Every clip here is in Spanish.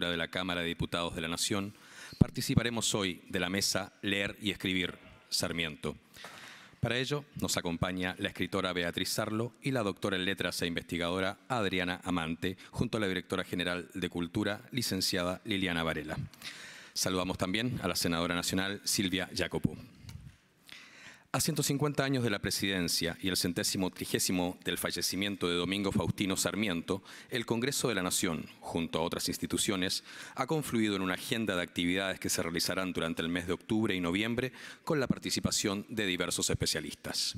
de la Cámara de Diputados de la Nación, participaremos hoy de la mesa Leer y Escribir Sarmiento. Para ello nos acompaña la escritora Beatriz Sarlo y la doctora en letras e investigadora Adriana Amante, junto a la directora general de Cultura, licenciada Liliana Varela. Saludamos también a la senadora nacional Silvia Jacopo. A 150 años de la presidencia y el centésimo trigésimo del fallecimiento de Domingo Faustino Sarmiento, el Congreso de la Nación, junto a otras instituciones, ha confluido en una agenda de actividades que se realizarán durante el mes de octubre y noviembre con la participación de diversos especialistas.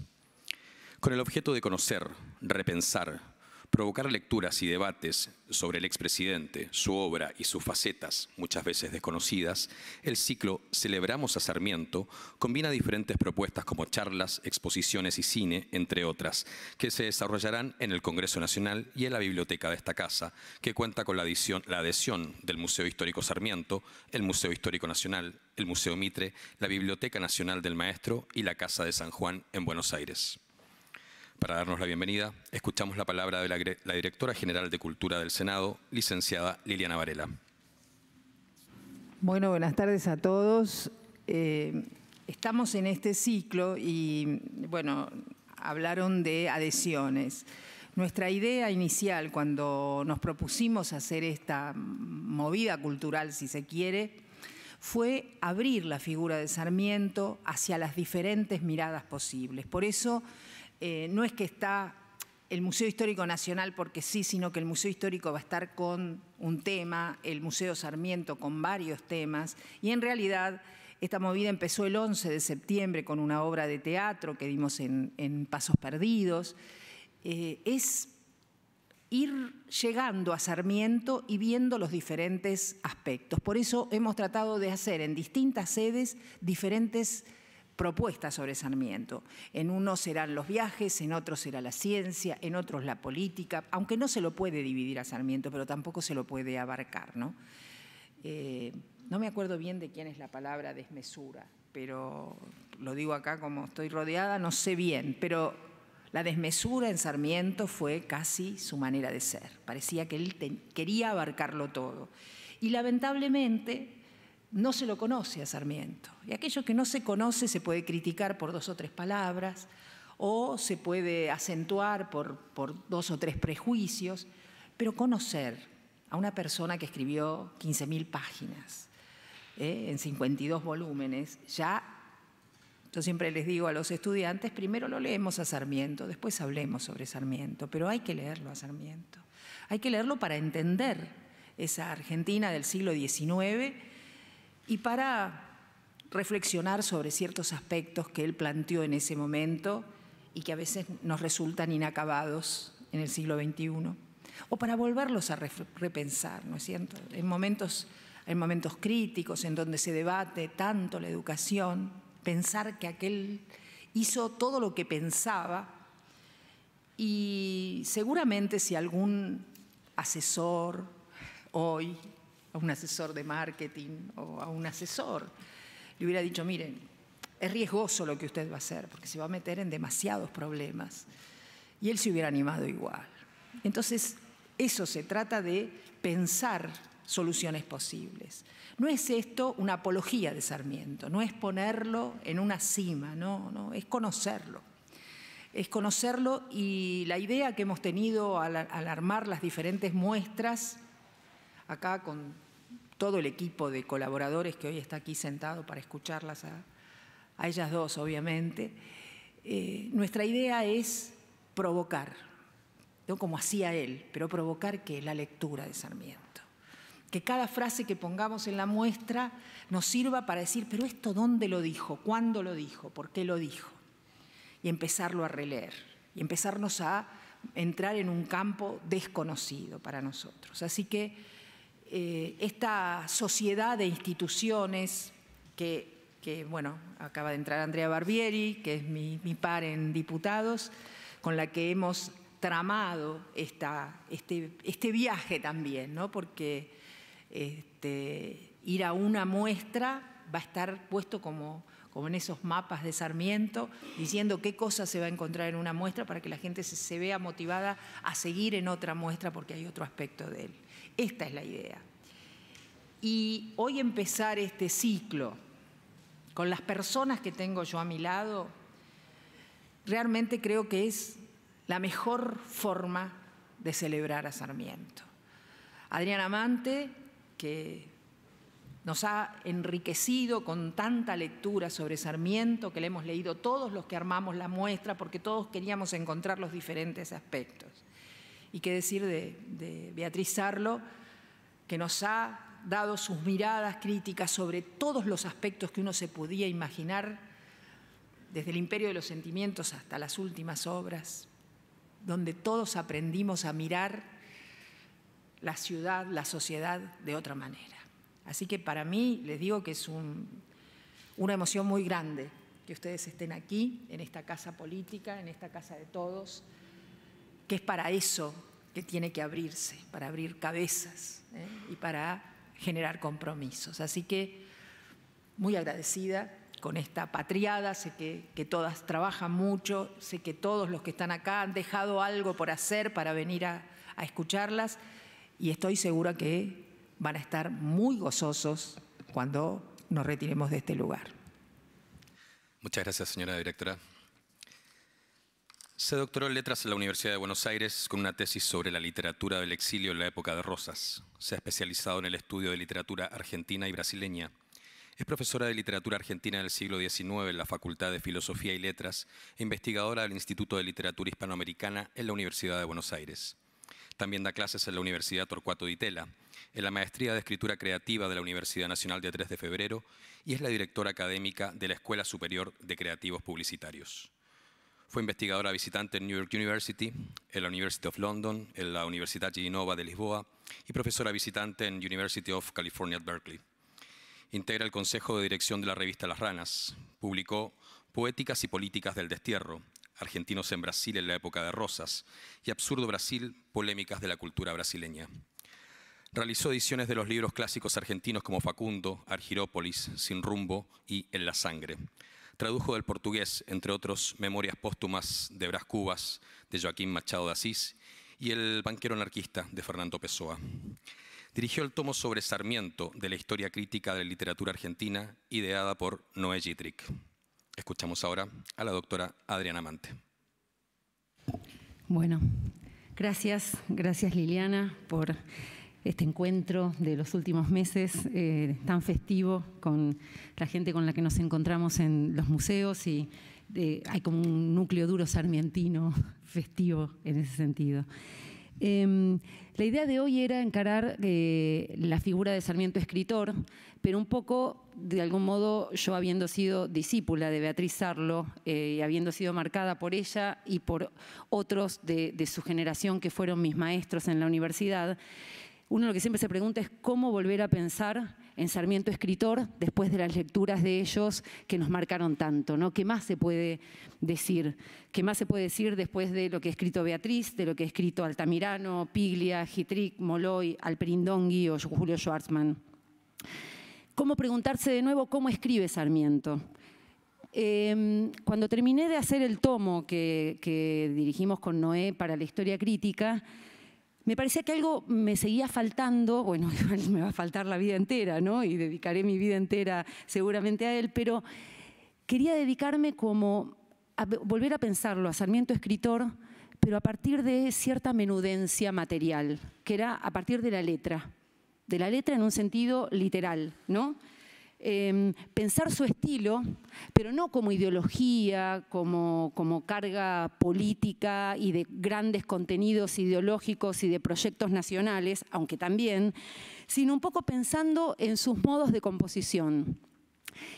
Con el objeto de conocer, repensar, Provocar lecturas y debates sobre el expresidente, su obra y sus facetas, muchas veces desconocidas, el ciclo Celebramos a Sarmiento combina diferentes propuestas como charlas, exposiciones y cine, entre otras, que se desarrollarán en el Congreso Nacional y en la biblioteca de esta casa, que cuenta con la, la adhesión del Museo Histórico Sarmiento, el Museo Histórico Nacional, el Museo Mitre, la Biblioteca Nacional del Maestro y la Casa de San Juan en Buenos Aires. Para darnos la bienvenida, escuchamos la palabra de la, directora general de Cultura del Senado, licenciada Liliana Varela. Bueno, buenas tardes a todos. Eh, estamos en este ciclo y, bueno, hablaron de adhesiones. Nuestra idea inicial cuando nos propusimos hacer esta movida cultural, si se quiere, fue abrir la figura de Sarmiento hacia las diferentes miradas posibles. Por eso eh, no es que está el Museo Histórico Nacional porque sí, sino que el Museo Histórico va a estar con un tema, el Museo Sarmiento con varios temas, y en realidad esta movida empezó el 11 de septiembre con una obra de teatro que dimos en, Pasos Perdidos. Eh, es ir llegando a Sarmiento y viendo los diferentes aspectos. Por eso hemos tratado de hacer en distintas sedes diferentes propuestas sobre Sarmiento. En unos serán los viajes, en otros será la ciencia, en otros la política, aunque no se lo puede dividir a Sarmiento, pero tampoco se lo puede abarcar. No, eh, no me acuerdo bien de quién es la palabra desmesura, pero lo digo acá como estoy rodeada, no sé bien, pero la desmesura en Sarmiento fue casi su manera de ser. Parecía que él quería abarcarlo todo. Y lamentablemente no se lo conoce a Sarmiento. Y aquello que no se conoce se puede criticar por dos o tres palabras o se puede acentuar por, dos o tres prejuicios, pero conocer a una persona que escribió 15.000 páginas ¿eh? en 52 volúmenes, ya yo siempre les digo a los estudiantes, primero lo leemos a Sarmiento, después hablemos sobre Sarmiento, pero hay que leerlo a Sarmiento. Hay que leerlo para entender esa Argentina del siglo XIX y para reflexionar sobre ciertos aspectos que él planteó en ese momento y que a veces nos resultan inacabados en el siglo XXI, o para volverlos a repensar, ¿no es cierto? En momentos, en momentos críticos, en donde se debate tanto la educación, pensar que aquel hizo todo lo que pensaba y seguramente si algún asesor hoy a un asesor de marketing o a un asesor, le hubiera dicho, miren, es riesgoso lo que usted va a hacer porque se va a meter en demasiados problemas. Y él se hubiera animado igual. Entonces, eso se trata de pensar soluciones posibles. No es esto una apología de Sarmiento, no es ponerlo en una cima, no, no, es conocerlo. Es conocerlo y la idea que hemos tenido al, al armar las diferentes muestras, acá con todo el equipo de colaboradores que hoy está aquí sentado para escucharlas a, ellas dos, obviamente. Eh, nuestra idea es provocar, no como hacía él, pero provocar que la lectura de Sarmiento. Que cada frase que pongamos en la muestra nos sirva para decir, pero esto dónde lo dijo, cuándo lo dijo, por qué lo dijo. Y empezarlo a releer, y empezarnos a entrar en un campo desconocido para nosotros. Así que eh, esta sociedad de instituciones que, bueno, acaba de entrar Andrea Barbieri, que es mi, par en diputados, con la que hemos tramado este, este, viaje también, ¿no? porque este, ir a una muestra va a estar puesto como, en esos mapas de Sarmiento, diciendo qué cosas se va a encontrar en una muestra para que la gente se vea motivada a seguir en otra muestra porque hay otro aspecto de él. Esta es la idea. Y hoy empezar este ciclo con las personas que tengo yo a mi lado, realmente creo que es la mejor forma de celebrar a Sarmiento. Adrián Amante, que nos ha enriquecido con tanta lectura sobre Sarmiento, que le hemos leído todos los que armamos la muestra, porque todos queríamos encontrar los diferentes aspectos y qué decir de, Beatriz Sarlo, que nos ha dado sus miradas críticas sobre todos los aspectos que uno se podía imaginar, desde el imperio de los sentimientos hasta las últimas obras, donde todos aprendimos a mirar la ciudad, la sociedad de otra manera. Así que para mí les digo que es una emoción muy grande que ustedes estén aquí, en esta casa política, en esta casa de todos que es para eso que tiene que abrirse, para abrir cabezas ¿eh? y para generar compromisos. Así que muy agradecida con esta patriada, sé que, todas trabajan mucho, sé que todos los que están acá han dejado algo por hacer para venir a, a escucharlas y estoy segura que van a estar muy gozosos cuando nos retiremos de este lugar. Muchas gracias, señora directora. Se doctoró en letras en la Universidad de Buenos Aires con una tesis sobre la literatura del exilio en la época de Rosas. Se ha especializado en el estudio de literatura argentina y brasileña. Es profesora de literatura argentina del siglo XIX en la Facultad de Filosofía y Letras e investigadora del Instituto de Literatura Hispanoamericana en la Universidad de Buenos Aires. También da clases en la Universidad Torcuato Di Tella, en la Maestría de Escritura Creativa de la Universidad Nacional de 3 de Febrero y es la directora académica de la Escuela Superior de Creativos Publicitarios. Fue investigadora visitante en New York University, en la University of London, en la Universidad Ginova de Lisboa y profesora visitante en University of California at Berkeley. Integra el consejo de dirección de la revista Las Ranas. Publicó Poéticas y Políticas del Destierro, Argentinos en Brasil en la época de Rosas y Absurdo Brasil, Polémicas de la Cultura Brasileña. Realizó ediciones de los libros clásicos argentinos como Facundo, Argirópolis, Sin Rumbo y En la Sangre. Tradujo del portugués, entre otros, Memorias póstumas de Bras Cubas, de Joaquín Machado de Asís, y El banquero anarquista, de Fernando Pessoa. Dirigió el tomo sobre Sarmiento de la historia crítica de la literatura argentina, ideada por Noé Gitrick. Escuchamos ahora a la doctora Adriana Mante. Bueno, gracias, gracias Liliana por este encuentro de los últimos meses eh, tan festivo con la gente con la que nos encontramos en los museos y eh, hay como un núcleo duro sarmientino festivo en ese sentido. Em, la idea de hoy era encarar eh, la figura de Sarmiento escritor, pero un poco, de algún modo, yo habiendo sido discípula de Beatriz Sarlo y habiendo sido marcada por ella y por otros de su generación que fueron mis maestros en la universidad, uno lo que siempre se pregunta es cómo volver a pensar en Sarmiento escritor después de las lecturas de ellos que nos marcaron tanto, ¿no? ¿Qué más se puede decir? ¿Qué más se puede decir después de lo que ha escrito Beatriz, de lo que ha escrito Altamirano, Piglia, Gitric, Moloy, Alperindongui o Julio Schwartzman? ¿Cómo preguntarse de nuevo cómo escribe Sarmiento? Em, cuando terminé de hacer el tomo que dirigimos con Noé para la historia crítica, me parecía que algo me seguía faltando, bueno, me va a faltar la vida entera, ¿no? Y dedicaré mi vida entera seguramente a él, pero quería dedicarme como a volver a pensarlo, a Sarmiento escritor, pero a partir de cierta menudencia material, que era a partir de la letra, de la letra en un sentido literal, ¿no? Em, pensar su estilo, pero no como ideología, como, como carga política y de grandes contenidos ideológicos y de proyectos nacionales, aunque también, sino un poco pensando en sus modos de composición,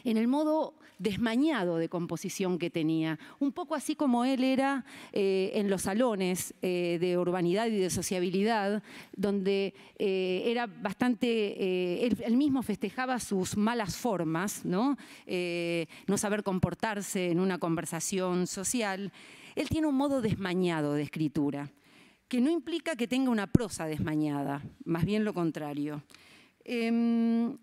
en el modo desmañado de composición que tenía. Un poco así como él era eh, en los salones eh, de urbanidad y de sociabilidad, donde eh, era bastante, él, mismo festejaba sus malas formas, ¿no? no saber comportarse en una conversación social. Él tiene un modo desmañado de escritura, que no implica que tenga una prosa desmañada, más bien lo contrario. Em,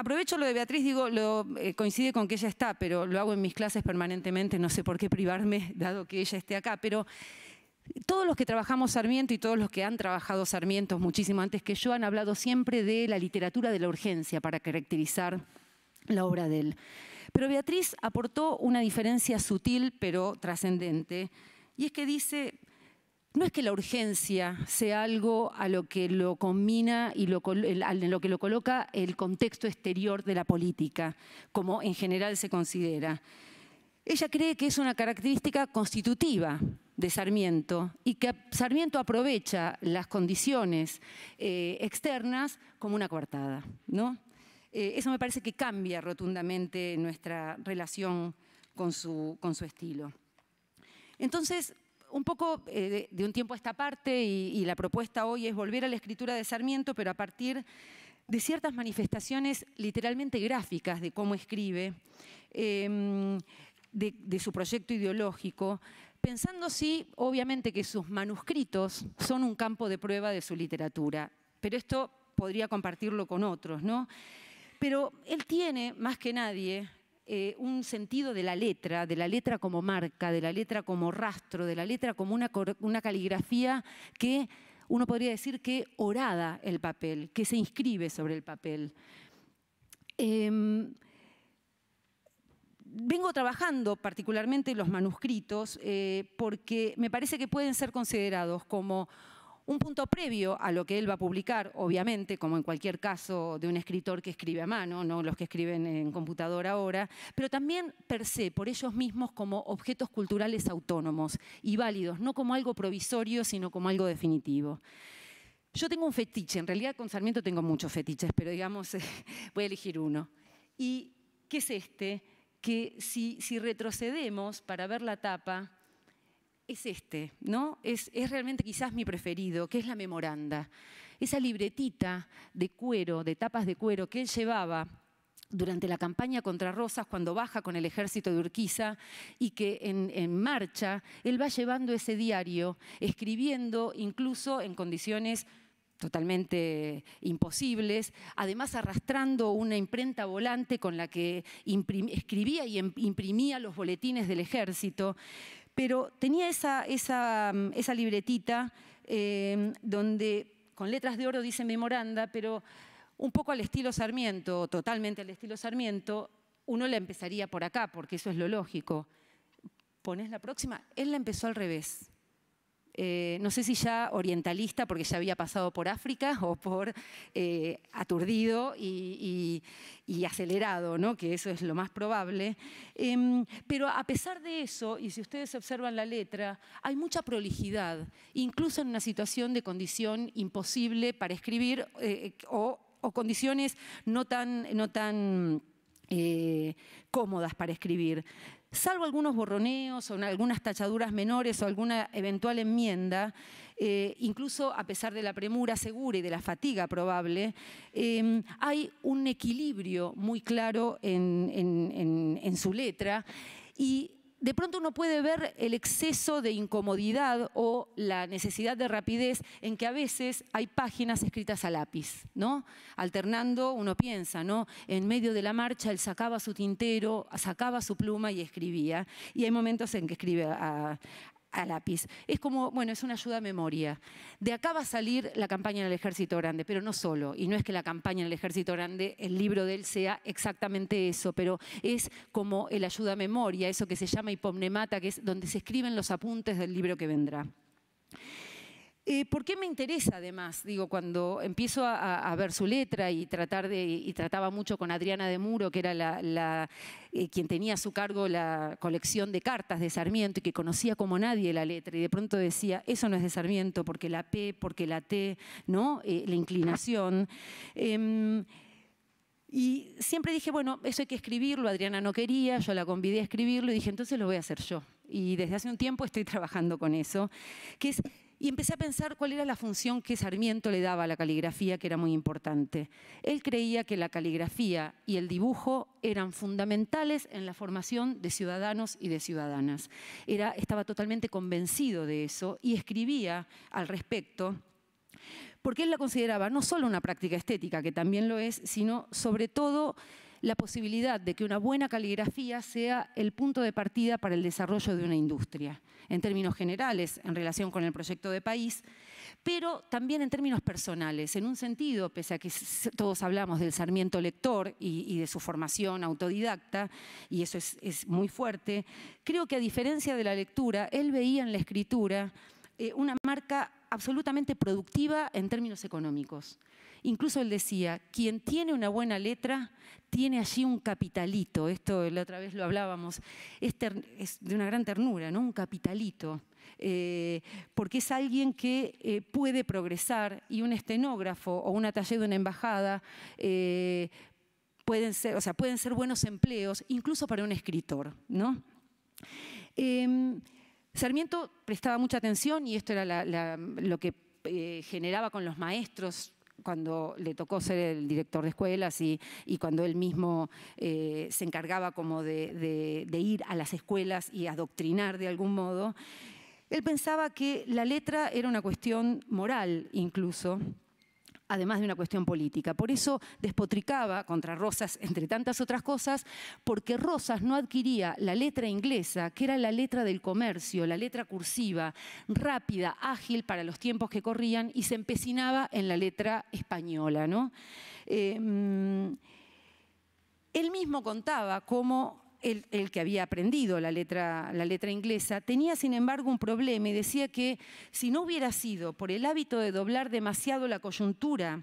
aprovecho lo de Beatriz, digo, lo, eh, coincide con que ella está, pero lo hago en mis clases permanentemente, no sé por qué privarme, dado que ella esté acá, pero todos los que trabajamos Sarmiento y todos los que han trabajado Sarmiento muchísimo antes que yo han hablado siempre de la literatura de la urgencia para caracterizar la obra de él. Pero Beatriz aportó una diferencia sutil pero trascendente, y es que dice, no es que la urgencia sea algo a lo que lo combina y lo, lo que lo coloca el contexto exterior de la política, como en general se considera. Ella cree que es una característica constitutiva de Sarmiento y que Sarmiento aprovecha las condiciones eh, externas como una coartada. ¿no? Eh, eso me parece que cambia rotundamente nuestra relación con su, con su estilo. Entonces, un poco eh, de, un tiempo a esta parte y, la propuesta hoy es volver a la escritura de Sarmiento, pero a partir de ciertas manifestaciones literalmente gráficas de cómo escribe, em, de, de, su proyecto ideológico, pensando sí, obviamente, que sus manuscritos son un campo de prueba de su literatura, pero esto podría compartirlo con otros, ¿no? Pero él tiene, más que nadie, eh, un sentido de la letra, de la letra como marca, de la letra como rastro, de la letra como una, caligrafía que uno podría decir que orada el papel, que se inscribe sobre el papel. Em, vengo trabajando particularmente los manuscritos eh, porque me parece que pueden ser considerados como un punto previo a lo que él va a publicar, obviamente, como en cualquier caso de un escritor que escribe a mano, no los que escriben en computadora ahora, pero también per se, por ellos mismos como objetos culturales autónomos y válidos, no como algo provisorio, sino como algo definitivo. Yo tengo un fetiche, en realidad con Sarmiento tengo muchos fetiches, pero digamos, voy a elegir uno. ¿Y qué es este? Que si, si retrocedemos para ver la tapa, es este, ¿no? Es, es realmente quizás mi preferido, que es la memoranda. Esa libretita de cuero, de tapas de cuero que él llevaba durante la campaña contra Rosas cuando baja con el ejército de Urquiza y que en, en, marcha él va llevando ese diario, escribiendo incluso en condiciones totalmente imposibles, además arrastrando una imprenta volante con la que escribía y em-, imprimía los boletines del ejército pero tenía esa, mm, libretita em, donde con letras de oro dice memoranda, pero un poco al estilo Sarmiento, totalmente al estilo Sarmiento, uno la empezaría por acá, porque eso es lo lógico. Pones la próxima, él la empezó al revés. Eh, no sé si ya orientalista, porque ya había pasado por África, o por eh, aturdido y, acelerado, ¿no? que eso es lo más probable. Em, pero a pesar de eso, y si ustedes observan la letra, hay mucha prolijidad, incluso en una situación de condición imposible para escribir eh, o, condiciones no tan... No tan cómodas para escribir. Salvo algunos borroneos o algunas tachaduras menores o alguna eventual enmienda, eh, incluso a pesar de la premura segura y de la fatiga probable, eh, hay un equilibrio muy claro en, en su letra y de pronto uno puede ver el exceso de incomodidad o la necesidad de rapidez en que a veces hay páginas escritas a lápiz, ¿no? Alternando, uno piensa, ¿no? En medio de la marcha él sacaba su tintero, sacaba su pluma y escribía. Y hay momentos en que escribe a, a lápiz. Es como, bueno, es una ayuda a memoria. De acá va a salir la campaña en el Ejército Grande, pero no solo. Y no es que la campaña en el Ejército Grande, el libro de él sea exactamente eso, pero es como el ayuda a memoria, eso que se llama hipomnemata, que es donde se escriben los apuntes del libro que vendrá. Eh, ¿Por qué me interesa además? Digo, cuando empiezo a, ver su letra y trataba mucho con Adriana de Muro, que era la, eh, quien tenía a su cargo la colección de cartas de Sarmiento y que conocía como nadie la letra, y de pronto decía, eso no es de Sarmiento, porque la P, porque la T, ¿no? Eh, la inclinación. Em, y siempre dije, bueno, eso hay que escribirlo, Adriana no quería, yo la convidé a escribirlo y dije, entonces lo voy a hacer yo. Y desde hace un tiempo estoy trabajando con eso, que es y empecé a pensar cuál era la función que Sarmiento le daba a la caligrafía, que era muy importante. Él creía que la caligrafía y el dibujo eran fundamentales en la formación de ciudadanos y de ciudadanas. estaba totalmente convencido de eso y escribía al respecto porque él la consideraba no solo una práctica estética, que también lo es, sino sobre todo la posibilidad de que una buena caligrafía sea el punto de partida para el desarrollo de una industria, en términos generales, en relación con el proyecto de país, pero también en términos personales. En un sentido, pese a que todos hablamos del Sarmiento lector y, de su formación autodidacta, y eso es, es muy fuerte, creo que a diferencia de la lectura, él veía en la escritura eh, una marca absolutamente productiva en términos económicos. Incluso él decía, quien tiene una buena letra tiene allí un capitalito, esto la otra vez lo hablábamos, es, de una gran ternura, ¿no? un capitalito, eh, porque es alguien que eh, puede progresar y un estenógrafo o un taller de una embajada pueden, ser, o sea, pueden ser buenos empleos, incluso para un escritor. ¿no? Em, Sarmiento prestaba mucha atención y esto era lo que eh, generaba con los maestros cuando le tocó ser el director de escuelas y, cuando él mismo eh, se encargaba como de, ir a las escuelas y adoctrinar de algún modo, él pensaba que la letra era una cuestión moral incluso, además de una cuestión política. Por eso despotricaba contra Rosas, entre tantas otras cosas, porque Rosas no adquiría la letra inglesa, que era la letra del comercio, la letra cursiva, rápida, ágil para los tiempos que corrían, y se empecinaba en la letra española. ¿no? Eh, mm, él mismo contaba cómo el, que había aprendido la letra, inglesa, tenía sin embargo un problema y decía que si no hubiera sido por el hábito de doblar demasiado la coyuntura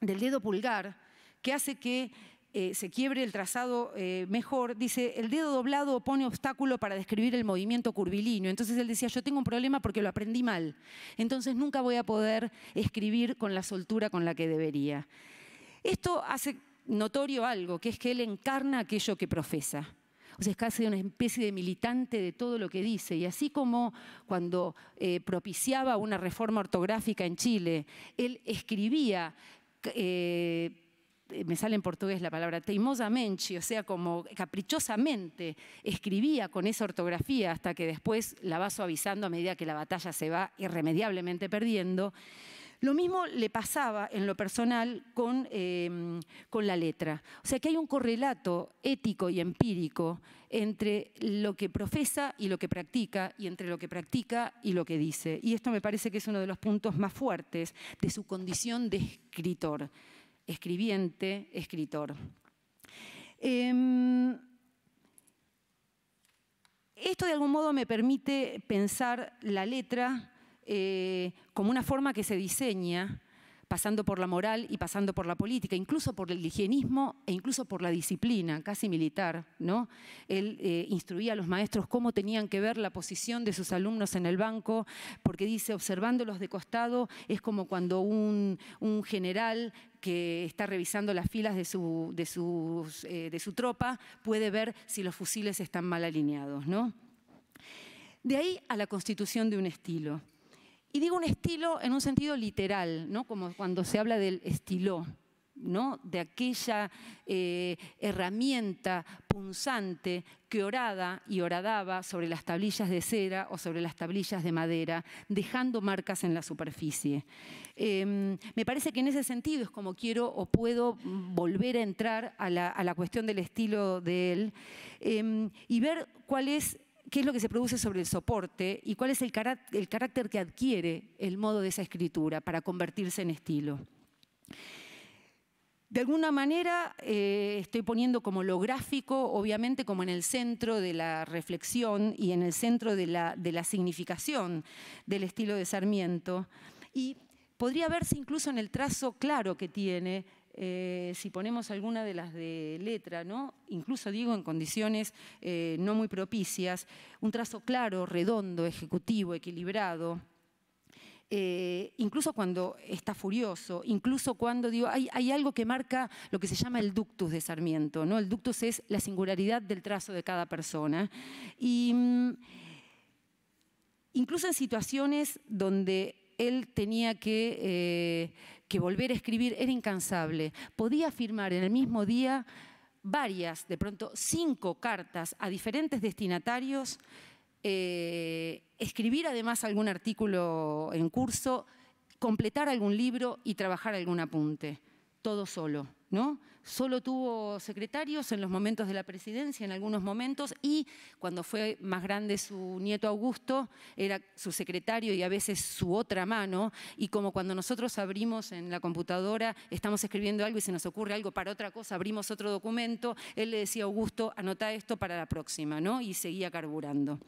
del dedo pulgar, que hace que eh, se quiebre el trazado eh, mejor, dice, el dedo doblado pone obstáculo para describir el movimiento curvilíneo. Entonces él decía, yo tengo un problema porque lo aprendí mal. Entonces nunca voy a poder escribir con la soltura con la que debería. Esto hace notorio algo, que es que él encarna aquello que profesa. O sea, es casi una especie de militante de todo lo que dice. Y así como cuando eh, propiciaba una reforma ortográfica en Chile, él escribía... Eh, me sale en portugués la palabra, teimosamente, o sea, como caprichosamente escribía con esa ortografía hasta que después la va suavizando a medida que la batalla se va irremediablemente perdiendo. Lo mismo le pasaba en lo personal em, con, la letra. O sea que hay un correlato ético y empírico entre lo que profesa y lo que practica, y entre lo que practica y lo que dice. Y esto me parece que es uno de los puntos más fuertes de su condición de escritor, escribiente, escritor. Em, esto de algún modo me permite pensar la letra eh, como una forma que se diseña pasando por la moral y pasando por la política, incluso por el higienismo e incluso por la disciplina, casi militar. Él eh, instruía a los maestros cómo tenían que ver la posición de sus alumnos en el banco, porque dice, observándolos de costado, es como cuando un, general que está revisando las filas eh, de su, tropa puede ver si los fusiles están mal alineados. De ahí a la constitución de un estilo. Y digo un estilo en un sentido literal, ¿no? como cuando se habla del estiló, ¿no? de aquella eh, herramienta punzante que orada y oradaba sobre las tablillas de cera o sobre las tablillas de madera, dejando marcas en la superficie. Em, me parece que en ese sentido es como quiero o puedo volver a entrar a la, cuestión del estilo de él em, y ver cuál es qué es lo que se produce sobre el soporte y cuál es el, carácter que adquiere el modo de esa escritura para convertirse en estilo. De alguna manera eh, estoy poniendo como lo gráfico, obviamente como en el centro de la reflexión y en el centro de la significación del estilo de Sarmiento. Y podría verse incluso en el trazo claro que tiene eh, si ponemos alguna de las de letra, ¿no? incluso digo en condiciones eh, no muy propicias, un trazo claro, redondo, ejecutivo, equilibrado, eh, incluso cuando está furioso, incluso cuando digo, hay, algo que marca lo que se llama el ductus de Sarmiento, ¿no? El ductus es la singularidad del trazo de cada persona. Mm, incluso en situaciones donde él tenía que que volver a escribir era incansable. Podía firmar en el mismo día varias, de pronto cinco cartas a diferentes destinatarios, eh, escribir además algún artículo en curso, completar algún libro y trabajar algún apunte, todo solo, ¿no? solo tuvo secretarios en los momentos de la presidencia, en algunos momentos, y cuando fue más grande su nieto Augusto, era su secretario y a veces su otra mano, y como cuando nosotros abrimos en la computadora, estamos escribiendo algo y se nos ocurre algo para otra cosa, abrimos otro documento, él le decía a Augusto, anota esto para la próxima, ¿no? Y seguía carburando.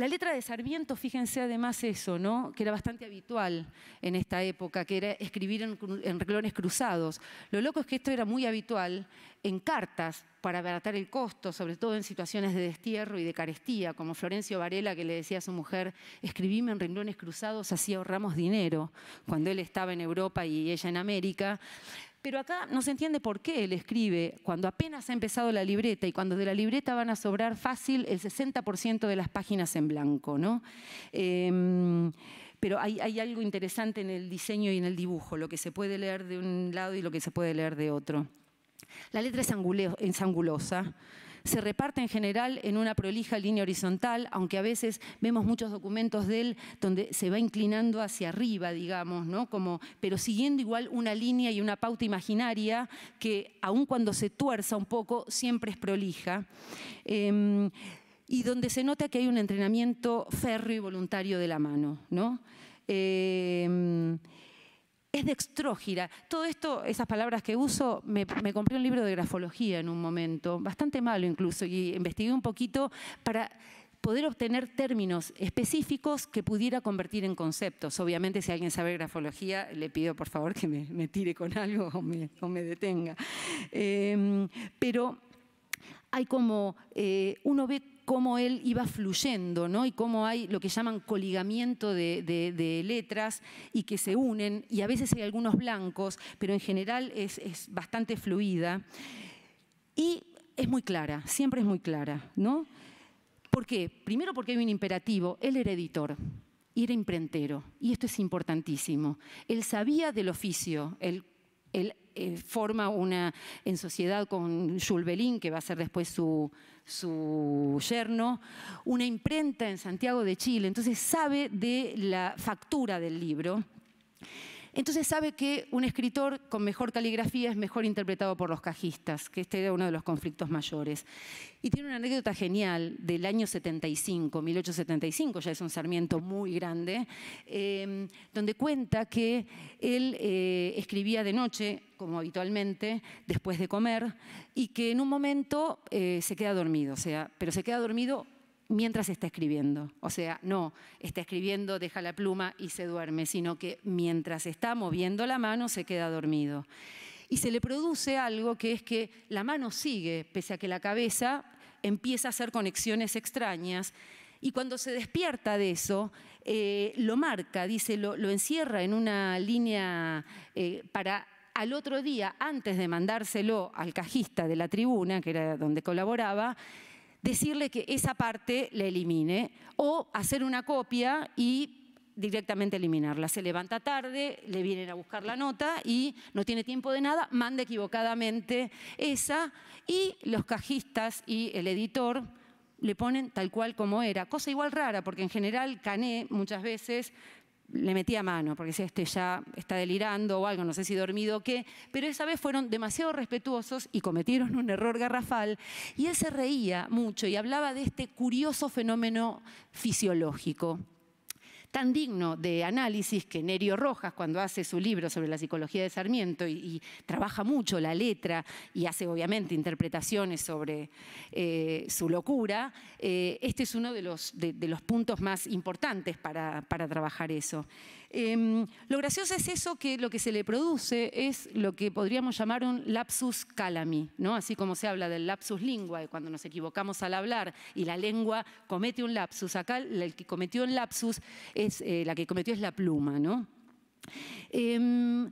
La letra de Sarmiento, fíjense además eso, ¿no? que era bastante habitual en esta época, que era escribir en, renglones cruzados. Lo loco es que esto era muy habitual en cartas para abaratar el costo, sobre todo en situaciones de destierro y de carestía, como Florencio Varela que le decía a su mujer, escribime en renglones cruzados, así ahorramos dinero, cuando él estaba en Europa y ella en América. Pero acá no se entiende por qué él escribe cuando apenas ha empezado la libreta y cuando de la libreta van a sobrar fácil el 60% de las páginas en blanco. Em, pero hay, algo interesante en el diseño y en el dibujo, lo que se puede leer de un lado y lo que se puede leer de otro. La letra es, es angulosa se reparte en general en una prolija línea horizontal, aunque a veces vemos muchos documentos de él donde se va inclinando hacia arriba, digamos, ¿no? Como, pero siguiendo igual una línea y una pauta imaginaria que aun cuando se tuerza un poco, siempre es prolija. Em, y donde se nota que hay un entrenamiento férreo y voluntario de la mano. ¿no? Em, es dextrógira. Todo esto, esas palabras que uso, me, compré un libro de grafología en un momento, bastante malo incluso, y investigué un poquito para poder obtener términos específicos que pudiera convertir en conceptos. Obviamente, si alguien sabe grafología, le pido por favor que me, tire con algo o me, detenga. Em, pero hay como, eh, uno ve cómo él iba fluyendo, ¿no? Y cómo hay lo que llaman coligamiento de, letras y que se unen, y a veces hay algunos blancos, pero en general es, bastante fluida. Y es muy clara, siempre es muy clara, ¿no? ¿Por qué? Primero porque hay un imperativo, él era editor, y era imprentero, y esto es importantísimo. Él sabía del oficio, él, eh, forma una, en sociedad con Jules que va a ser después su, su yerno, una imprenta en Santiago de Chile, entonces sabe de la factura del libro. Entonces sabe que un escritor con mejor caligrafía es mejor interpretado por los cajistas, que este era uno de los conflictos mayores. Y tiene una anécdota genial del año 75, 1875, ya es un Sarmiento muy grande, em, donde cuenta que él eh, escribía de noche, como habitualmente, después de comer, y que en un momento eh, se queda dormido, o sea, pero se queda dormido mientras está escribiendo. O sea, no está escribiendo, deja la pluma y se duerme, sino que mientras está moviendo la mano se queda dormido. Y se le produce algo que es que la mano sigue, pese a que la cabeza empieza a hacer conexiones extrañas. Y cuando se despierta de eso, eh, lo marca, dice, lo, encierra en una línea eh, para al otro día, antes de mandárselo al cajista de la tribuna, que era donde colaboraba, decirle que esa parte la elimine o hacer una copia y directamente eliminarla. Se levanta tarde, le vienen a buscar la nota y no tiene tiempo de nada, manda equivocadamente esa y los cajistas y el editor le ponen tal cual como era. Cosa igual rara, porque en general Cané muchas veces le metía mano, porque decía, este ya está delirando o algo, no sé si dormido o qué, pero esa vez fueron demasiado respetuosos y cometieron un error garrafal, y él se reía mucho y hablaba de este curioso fenómeno fisiológico tan digno de análisis que Nerio Rojas, cuando hace su libro sobre la psicología de Sarmiento y, trabaja mucho la letra y hace obviamente interpretaciones sobre eh, su locura, eh, este es uno de los, los puntos más importantes para, para trabajar eso. Em, lo gracioso es eso que lo que se le produce es lo que podríamos llamar un lapsus calami, ¿no? así como se habla del lapsus lingua, cuando nos equivocamos al hablar y la lengua comete un lapsus. Acá el que cometió un lapsus es eh, la que cometió es la pluma. ¿no? Em,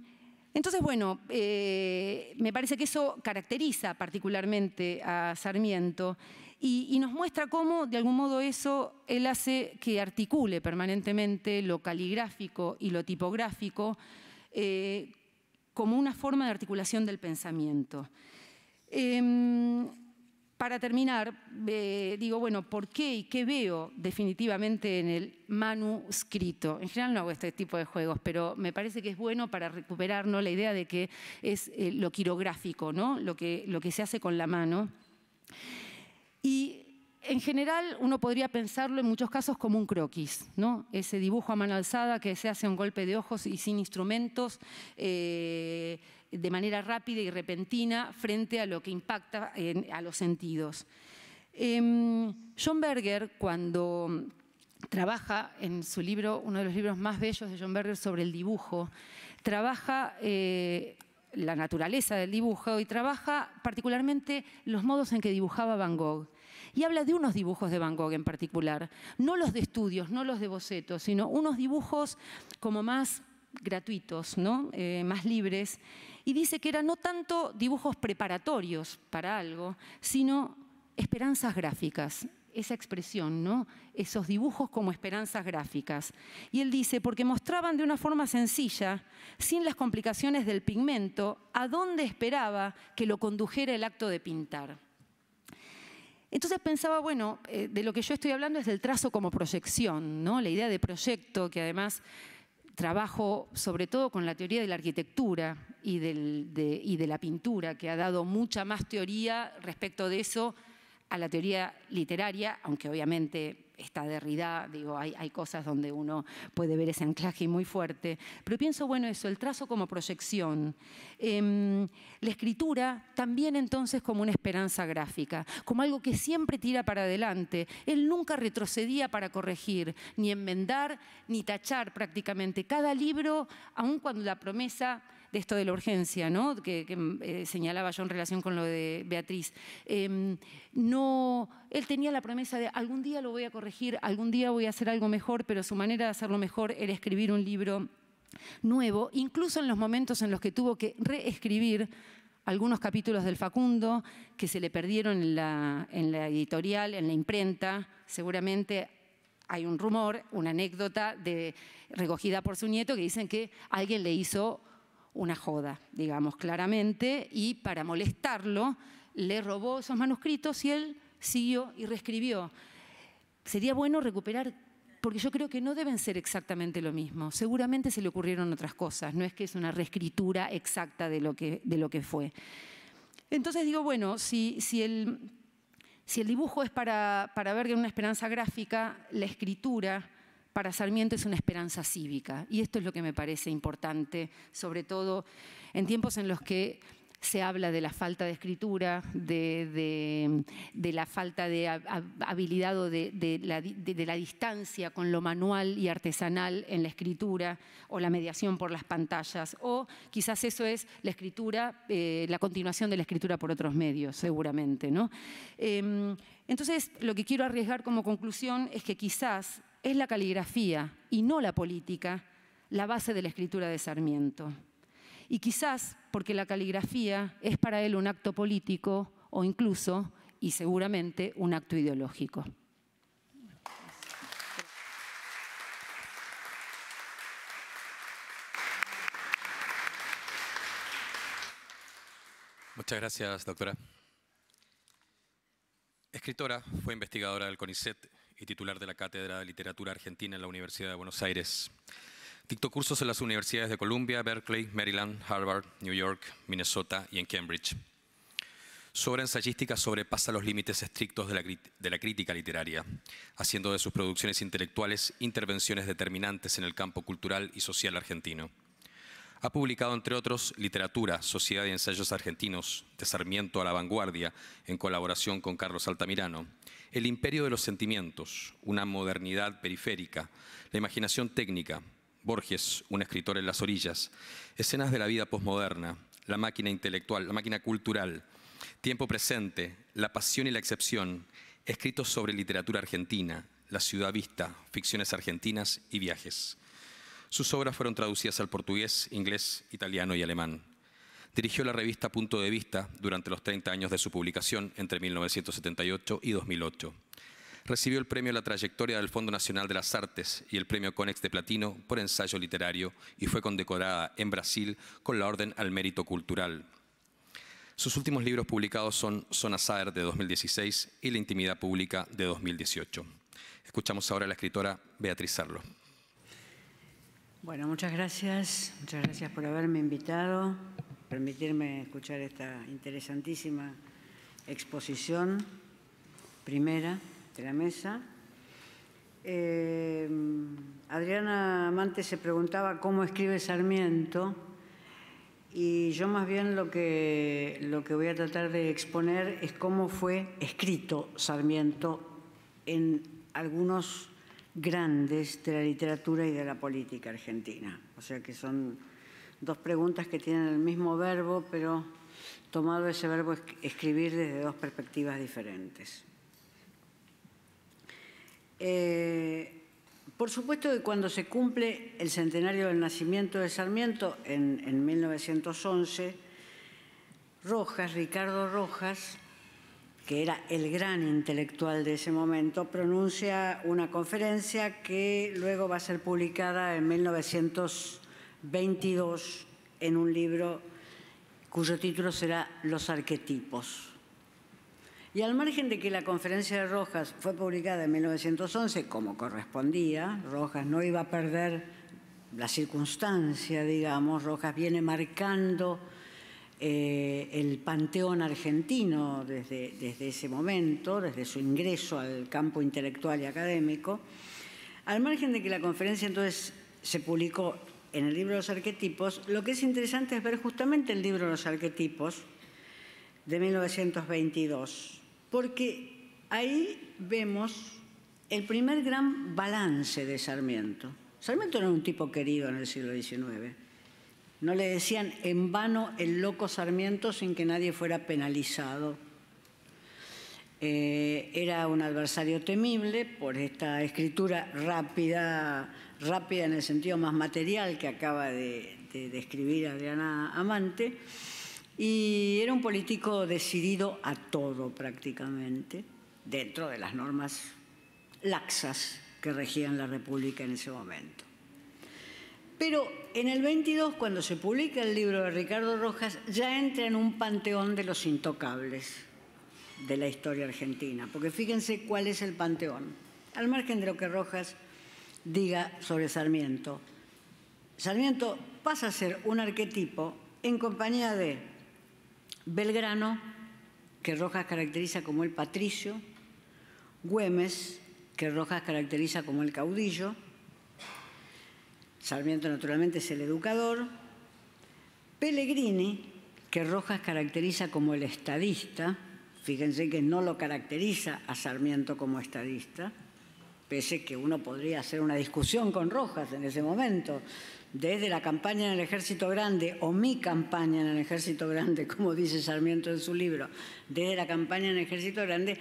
entonces, bueno, eh, me parece que eso caracteriza particularmente a Sarmiento y, nos muestra cómo, de algún modo, eso él hace que articule permanentemente lo caligráfico y lo tipográfico eh, como una forma de articulación del pensamiento. Em, para terminar, eh, digo, bueno, ¿por qué y qué veo definitivamente en el manuscrito? En general no hago este tipo de juegos, pero me parece que es bueno para recuperar la idea de que es eh, lo quirográfico, ¿no? lo que se hace con la mano. Y en general uno podría pensarlo en muchos casos como un croquis, ¿no? ese dibujo a mano alzada que se hace a un golpe de ojos y sin instrumentos, eh, de manera rápida y repentina frente a lo que impacta a los sentidos. Em, John Berger, cuando trabaja en su libro, uno de los libros más bellos de John Berger sobre el dibujo, trabaja eh, la naturaleza del dibujo y trabaja particularmente los modos en que dibujaba Van Gogh. Y habla de unos dibujos de Van Gogh en particular, no los de estudios, no los de bocetos, sino unos dibujos como más gratuitos, ¿no? Eh, más libres, y dice que eran no tanto dibujos preparatorios para algo, sino esperanzas gráficas, esa expresión, ¿no? esos dibujos como esperanzas gráficas. Y él dice, porque mostraban de una forma sencilla, sin las complicaciones del pigmento, a dónde esperaba que lo condujera el acto de pintar. Entonces pensaba, bueno, eh, de lo que yo estoy hablando es del trazo como proyección, ¿no? la idea de proyecto que además trabajo sobre todo con la teoría de la arquitectura y, y, de, la pintura, que ha dado mucha más teoría respecto de eso a la teoría literaria, aunque obviamente está Derrida, digo, hay, cosas donde uno puede ver ese anclaje muy fuerte, pero pienso, bueno, eso, el trazo como proyección, em, la escritura también entonces como una esperanza gráfica, como algo que siempre tira para adelante, él nunca retrocedía para corregir, ni enmendar, ni tachar prácticamente, cada libro, aun cuando la promesa de esto de la urgencia, ¿no? que, mm, eh, señalaba yo en relación con lo de Beatriz. Em, no, él tenía la promesa de algún día lo voy a corregir, algún día voy a hacer algo mejor, pero su manera de hacerlo mejor era escribir un libro nuevo, incluso en los momentos en los que tuvo que reescribir algunos capítulos del Facundo que se le perdieron en la, en la editorial, en la imprenta, seguramente hay un rumor, una anécdota de, recogida por su nieto que dicen que alguien le hizo una joda, digamos claramente, y para molestarlo le robó esos manuscritos y él siguió y reescribió. Sería bueno recuperar, porque yo creo que no deben ser exactamente lo mismo. Seguramente se le ocurrieron otras cosas, no es que es una reescritura exacta de lo que, de lo que fue. Entonces digo, bueno, si, si, el, si el dibujo es para, para ver una esperanza gráfica, la escritura para Sarmiento es una esperanza cívica. Y esto es lo que me parece importante, sobre todo en tiempos en los que se habla de la falta de escritura, de, la falta de habilidad o de la, distancia con lo manual y artesanal en la escritura, o la mediación por las pantallas, o quizás eso es la escritura, eh, la continuación de la escritura por otros medios, seguramente. ¿no? Em, entonces, lo que quiero arriesgar como conclusión es que quizás es la caligrafía y no la política la base de la escritura de Sarmiento. Y quizás porque la caligrafía es para él un acto político o incluso, y seguramente, un acto ideológico. Muchas gracias, doctora. Escritora, fue investigadora del CONICET y titular de la Cátedra de Literatura Argentina en la Universidad de Buenos Aires. Dictó cursos en las universidades de Columbia, Berkeley, Maryland, Harvard, New York, Minnesota y en Cambridge. Su obra ensayística sobrepasa los límites estrictos de la, de la, crítica literaria, haciendo de sus producciones intelectuales intervenciones determinantes en el campo cultural y social argentino. Ha publicado, entre otros, literatura, Sociedad de Ensayos Argentinos, de Sarmiento a la Vanguardia, en colaboración con Carlos Altamirano, El Imperio de los Sentimientos, una modernidad periférica, La imaginación técnica, Borges, un escritor en las orillas, Escenas de la vida posmoderna, La máquina intelectual, La máquina cultural, Tiempo presente, La pasión y la excepción, escritos sobre literatura argentina, La ciudad vista, ficciones argentinas y viajes. Sus obras fueron traducidas al portugués, inglés, italiano y alemán. Dirigió la revista Punto de Vista durante los 30 años de su publicación, entre 1978 y 2008. Recibió el premio La Trayectoria del Fondo Nacional de las Artes y el premio Conex de Platino por ensayo literario y fue condecorada en Brasil con la Orden al Mérito Cultural. Sus últimos libros publicados son Zona Saer de 2016 y La Intimidad Pública de 2018. Escuchamos ahora a la escritora Beatriz Arlo. Bueno, muchas gracias. Muchas gracias por haberme invitado, permitirme escuchar esta interesantísima exposición primera de la mesa. Eh, Adriana Amante se preguntaba cómo escribe Sarmiento y yo más bien lo que, lo que voy a tratar de exponer es cómo fue escrito Sarmiento en algunos grandes de la literatura y de la política argentina. O sea que son dos preguntas que tienen el mismo verbo, pero tomado ese verbo escribir desde dos perspectivas diferentes. Eh, por supuesto que cuando se cumple el centenario del nacimiento de Sarmiento, en, en 1911, Rojas, Ricardo Rojas, que era el gran intelectual de ese momento, pronuncia una conferencia que luego va a ser publicada en 1922 en un libro cuyo título será Los arquetipos. Y al margen de que la conferencia de Rojas fue publicada en 1911, como correspondía, Rojas no iba a perder la circunstancia, digamos, Rojas viene marcando eh, el panteón argentino desde, ese momento, desde su ingreso al campo intelectual y académico, al margen de que la conferencia entonces se publicó en el libro de Los Arquetipos, lo que es interesante es ver justamente el libro de Los Arquetipos de 1922, porque ahí vemos el primer gran balance de Sarmiento. Sarmiento era un tipo querido en el siglo XIX no le decían en vano el loco Sarmiento sin que nadie fuera penalizado. Eh, era un adversario temible por esta escritura rápida, rápida en el sentido más material que acaba de, de describir Adriana Amante, y era un político decidido a todo prácticamente, dentro de las normas laxas que regían la República en ese momento. Pero en el 22, cuando se publica el libro de Ricardo Rojas, ya entra en un panteón de los intocables de la historia argentina, porque fíjense cuál es el panteón. Al margen de lo que Rojas diga sobre Sarmiento, Sarmiento pasa a ser un arquetipo en compañía de Belgrano, que Rojas caracteriza como el patricio, Güemes, que Rojas caracteriza como el caudillo, Sarmiento naturalmente es el educador, Pellegrini, que Rojas caracteriza como el estadista, fíjense que no lo caracteriza a Sarmiento como estadista, pese que uno podría hacer una discusión con Rojas en ese momento, desde la campaña en el Ejército Grande o mi campaña en el Ejército Grande, como dice Sarmiento en su libro, desde la campaña en el Ejército Grande,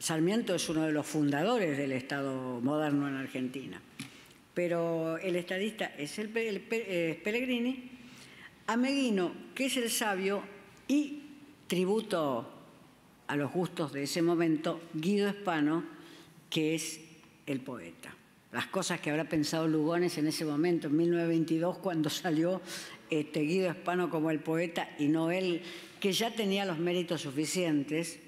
Sarmiento es uno de los fundadores del Estado moderno en Argentina pero el estadista es el, eh, Pellegrini, a que es el sabio, y tributo a los gustos de ese momento, Guido Espano, que es el poeta. Las cosas que habrá pensado Lugones en ese momento, en 1922, cuando salió este, Guido Espano como el poeta y no él, que ya tenía los méritos suficientes,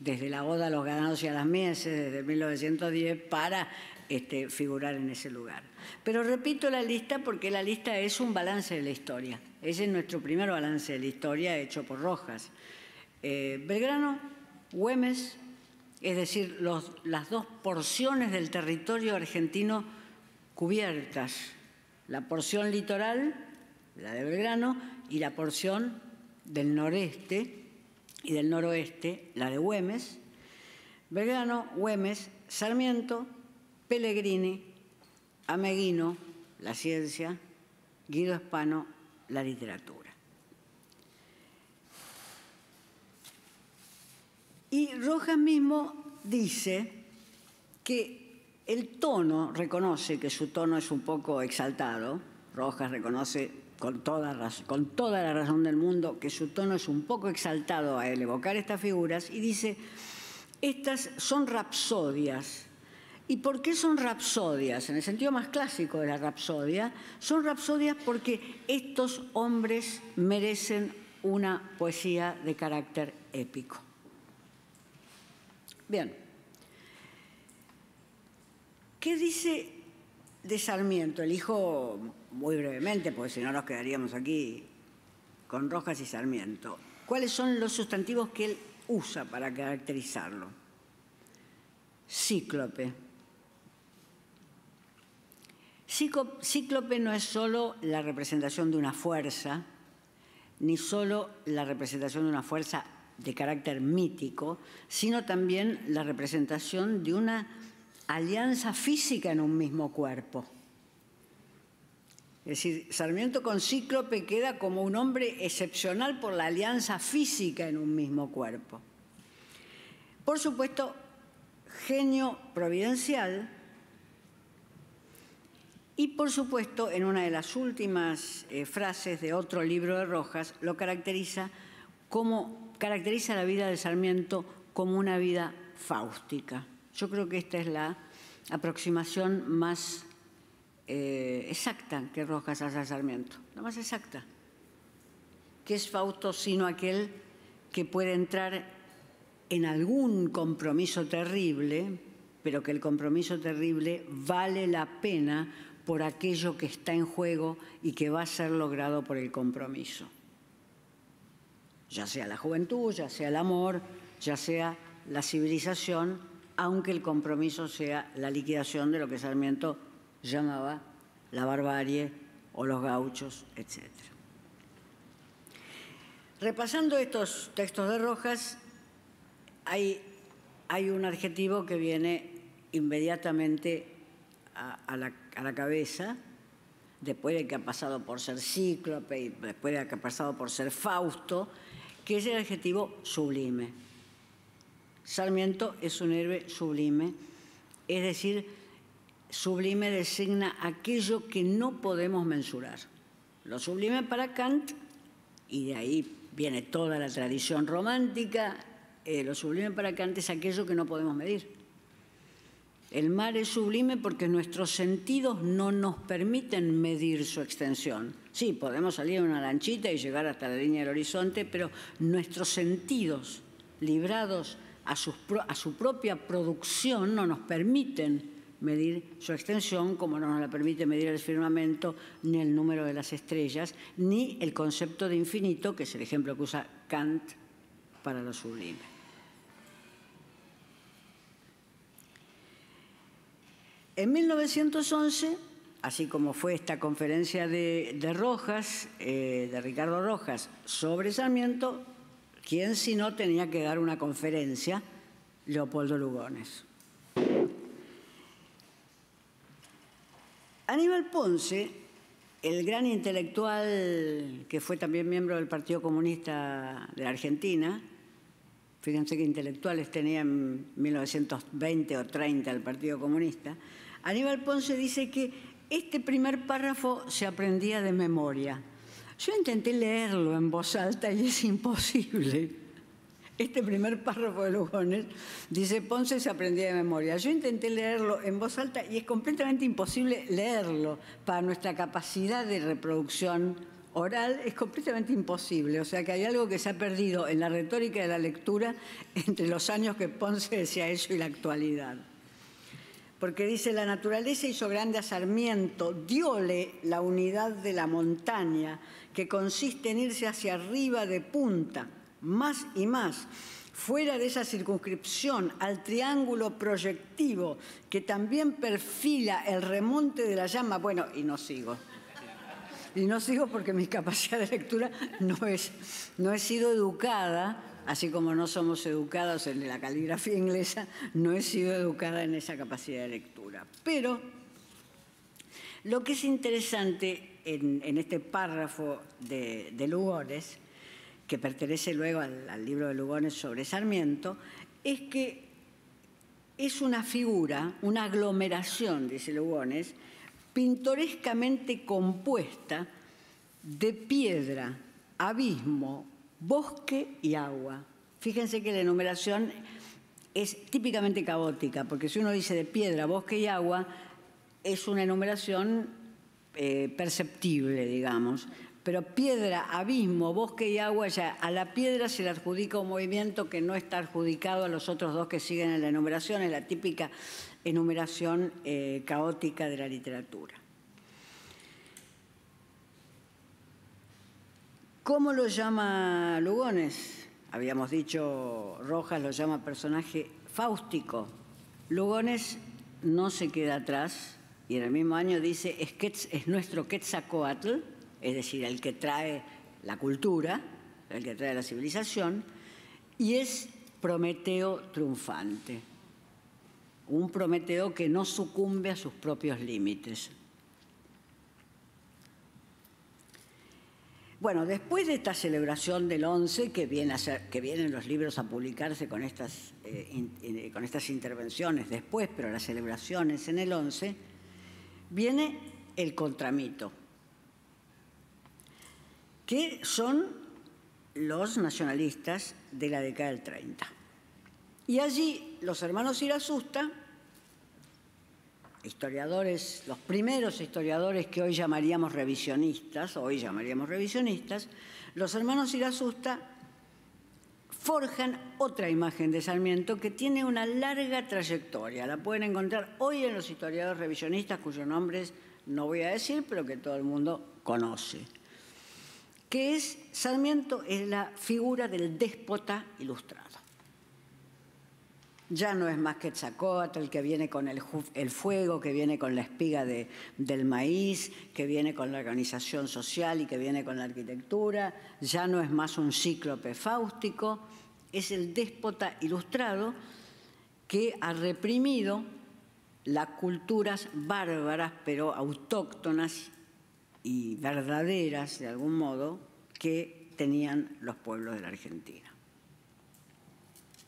desde la Oda a los Ganados y a las Mieses, desde 1910, para este, figurar en ese lugar. Pero repito la lista porque la lista es un balance de la historia. Ese es nuestro primer balance de la historia hecho por Rojas. Eh, Belgrano, Güemes, es decir, las dos porciones del territorio argentino cubiertas, la porción litoral, la de Belgrano, y la porción del noreste y del noroeste, la de Güemes, Belgrano, Güemes, Sarmiento, Pellegrini, Ameguino, la ciencia, Guido Espano, la literatura. Y Rojas mismo dice que el tono, reconoce que su tono es un poco exaltado, Rojas reconoce con toda, con toda la razón del mundo que su tono es un poco exaltado al evocar estas figuras y dice, estas son rapsodias ¿Y por qué son rapsodias? En el sentido más clásico de la rapsodia, son rapsodias porque estos hombres merecen una poesía de carácter épico. Bien. ¿Qué dice de Sarmiento? Elijo muy brevemente, porque si no nos quedaríamos aquí con Rojas y Sarmiento. ¿Cuáles son los sustantivos que él usa para caracterizarlo? Cíclope Cíclope no es solo la representación de una fuerza, ni solo la representación de una fuerza de carácter mítico, sino también la representación de una alianza física en un mismo cuerpo. Es decir, Sarmiento con Cíclope queda como un hombre excepcional por la alianza física en un mismo cuerpo. Por supuesto, genio providencial y por supuesto, en una de las últimas eh, frases de otro libro de Rojas, lo caracteriza como caracteriza la vida de Sarmiento como una vida fáustica. Yo creo que esta es la aproximación más eh, exacta que Rojas hace a Sarmiento, la más exacta. ¿Qué es Fausto sino aquel que puede entrar en algún compromiso terrible, pero que el compromiso terrible vale la pena por aquello que está en juego y que va a ser logrado por el compromiso. Ya sea la juventud, ya sea el amor, ya sea la civilización, aunque el compromiso sea la liquidación de lo que Sarmiento llamaba la barbarie o los gauchos, etc. Repasando estos textos de Rojas, hay, hay un adjetivo que viene inmediatamente a, la, cabeza, después de que ha pasado por ser cíclope y después de que ha pasado por ser Fausto, que es el adjetivo sublime. Sarmiento es un héroe sublime, es decir, sublime designa aquello que no podemos mensurar. Lo sublime para Kant, y de ahí viene toda la tradición romántica, eh, lo sublime para Kant es aquello que no podemos medir. El mar es sublime porque nuestros sentidos no nos permiten medir su extensión. Sí, podemos salir en una lanchita y llegar hasta la línea del horizonte, pero nuestros sentidos, librados a, a su propia producción, no nos permiten medir su extensión, como no nos la permite medir el firmamento, ni el número de las estrellas, ni el concepto de infinito, que es el ejemplo que usa Kant para lo sublime. En 1911, así como fue esta conferencia de, Rojas, eh, de Ricardo Rojas, sobre Sarmiento, ¿quién si no tenía que dar una conferencia? Leopoldo Lugones. Aníbal Ponce, el gran intelectual que fue también miembro del Partido Comunista de Argentina, fíjense qué intelectuales tenía en 1920 o 30 el Partido Comunista, Aníbal Ponce dice que este primer párrafo se aprendía de memoria. Yo intenté leerlo en voz alta y es imposible. Este primer párrafo de Lugones dice, Ponce se aprendía de memoria. Yo intenté leerlo en voz alta y es completamente imposible leerlo. Para nuestra capacidad de reproducción oral es completamente imposible. O sea que hay algo que se ha perdido en la retórica de la lectura entre los años que Ponce decía eso y la actualidad porque dice, la naturaleza hizo grande a Sarmiento, diole la unidad de la montaña, que consiste en irse hacia arriba de punta, más y más, fuera de esa circunscripción, al triángulo proyectivo, que también perfila el remonte de la llama. Bueno, y no sigo. Y no sigo porque mi capacidad de lectura no es, no he sido educada así como no somos educados en la caligrafía inglesa, no he sido educada en esa capacidad de lectura. Pero lo que es interesante en, este párrafo de, Lugones, que pertenece luego al, al libro de Lugones sobre Sarmiento, es que es una figura, una aglomeración, dice Lugones, pintorescamente compuesta de piedra, abismo, bosque y agua. Fíjense que la enumeración es típicamente caótica, porque si uno dice de piedra, bosque y agua, es una enumeración eh, perceptible, digamos. Pero piedra, abismo, bosque y agua, ya a la piedra se le adjudica un movimiento que no está adjudicado a los otros dos que siguen en la enumeración, es la típica enumeración eh, caótica de la literatura. ¿Cómo lo llama Lugones? Habíamos dicho, Rojas lo llama personaje fáustico. Lugones no se queda atrás y en el mismo año dice, es, es nuestro Quetzalcoatl, es decir, el que trae la cultura, el que trae la civilización, y es Prometeo triunfante, un Prometeo que no sucumbe a sus propios límites. Bueno, después de esta celebración del 11, que, vienen los libros a publicarse con estas, eh, eh, con estas intervenciones después, pero las celebraciones en el 11, viene el contramito, que son los nacionalistas de la década del 30. Y allí los hermanos Irasusta historiadores, los primeros historiadores que hoy llamaríamos revisionistas, hoy llamaríamos revisionistas, los hermanos Irasusta forjan otra imagen de Sarmiento que tiene una larga trayectoria. La pueden encontrar hoy en los historiadores revisionistas cuyos nombres no voy a decir, pero que todo el mundo conoce. Que es Sarmiento es la figura del déspota ilustrado ya no es más que el que viene con el, fuego, que viene con la espiga del maíz, que viene con la organización social y que viene con la arquitectura, ya no es más un cíclope fáustico, es el déspota ilustrado que ha reprimido las culturas bárbaras, pero autóctonas y verdaderas de algún modo, que tenían los pueblos de la Argentina.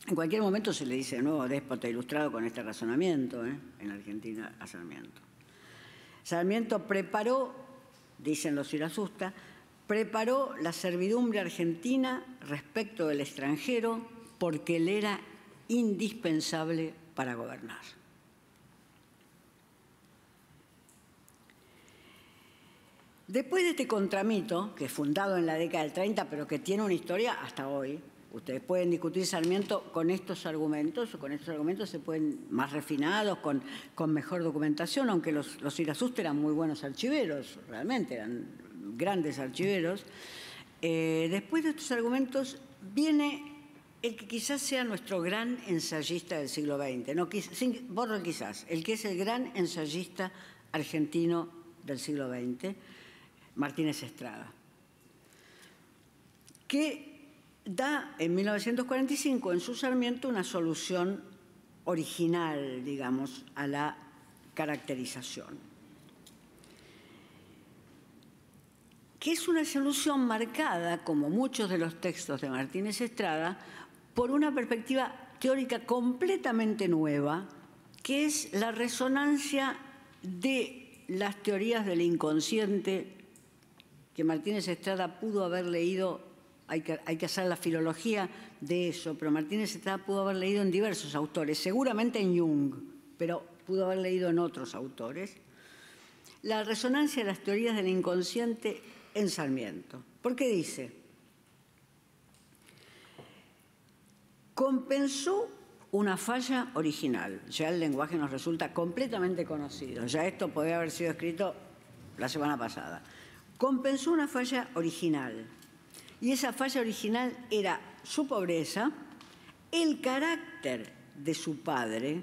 En cualquier momento se le dice de nuevo déspota ilustrado con este razonamiento ¿eh? en Argentina a Sarmiento. Sarmiento preparó, dicen los asusta preparó la servidumbre argentina respecto del extranjero porque él era indispensable para gobernar. Después de este contramito, que es fundado en la década del 30, pero que tiene una historia hasta hoy, Ustedes pueden discutir Sarmiento con estos argumentos, o con estos argumentos se pueden más refinados, con, con mejor documentación, aunque los, los eran muy buenos archiveros, realmente eran grandes archiveros. Eh, después de estos argumentos viene el que quizás sea nuestro gran ensayista del siglo XX, no, borro quizás, el que es el gran ensayista argentino del siglo XX, Martínez Estrada, que da en 1945 en su Sarmiento una solución original, digamos, a la caracterización. que es una solución marcada, como muchos de los textos de Martínez Estrada, por una perspectiva teórica completamente nueva, que es la resonancia de las teorías del inconsciente que Martínez Estrada pudo haber leído hay que, hacer la filología de eso, pero Martínez Estrada pudo haber leído en diversos autores, seguramente en Jung, pero pudo haber leído en otros autores. La resonancia de las teorías del inconsciente en Sarmiento. ¿Por qué dice, compensó una falla original. Ya el lenguaje nos resulta completamente conocido. Ya esto podría haber sido escrito la semana pasada. Compensó una falla original y esa falla original era su pobreza, el carácter de su padre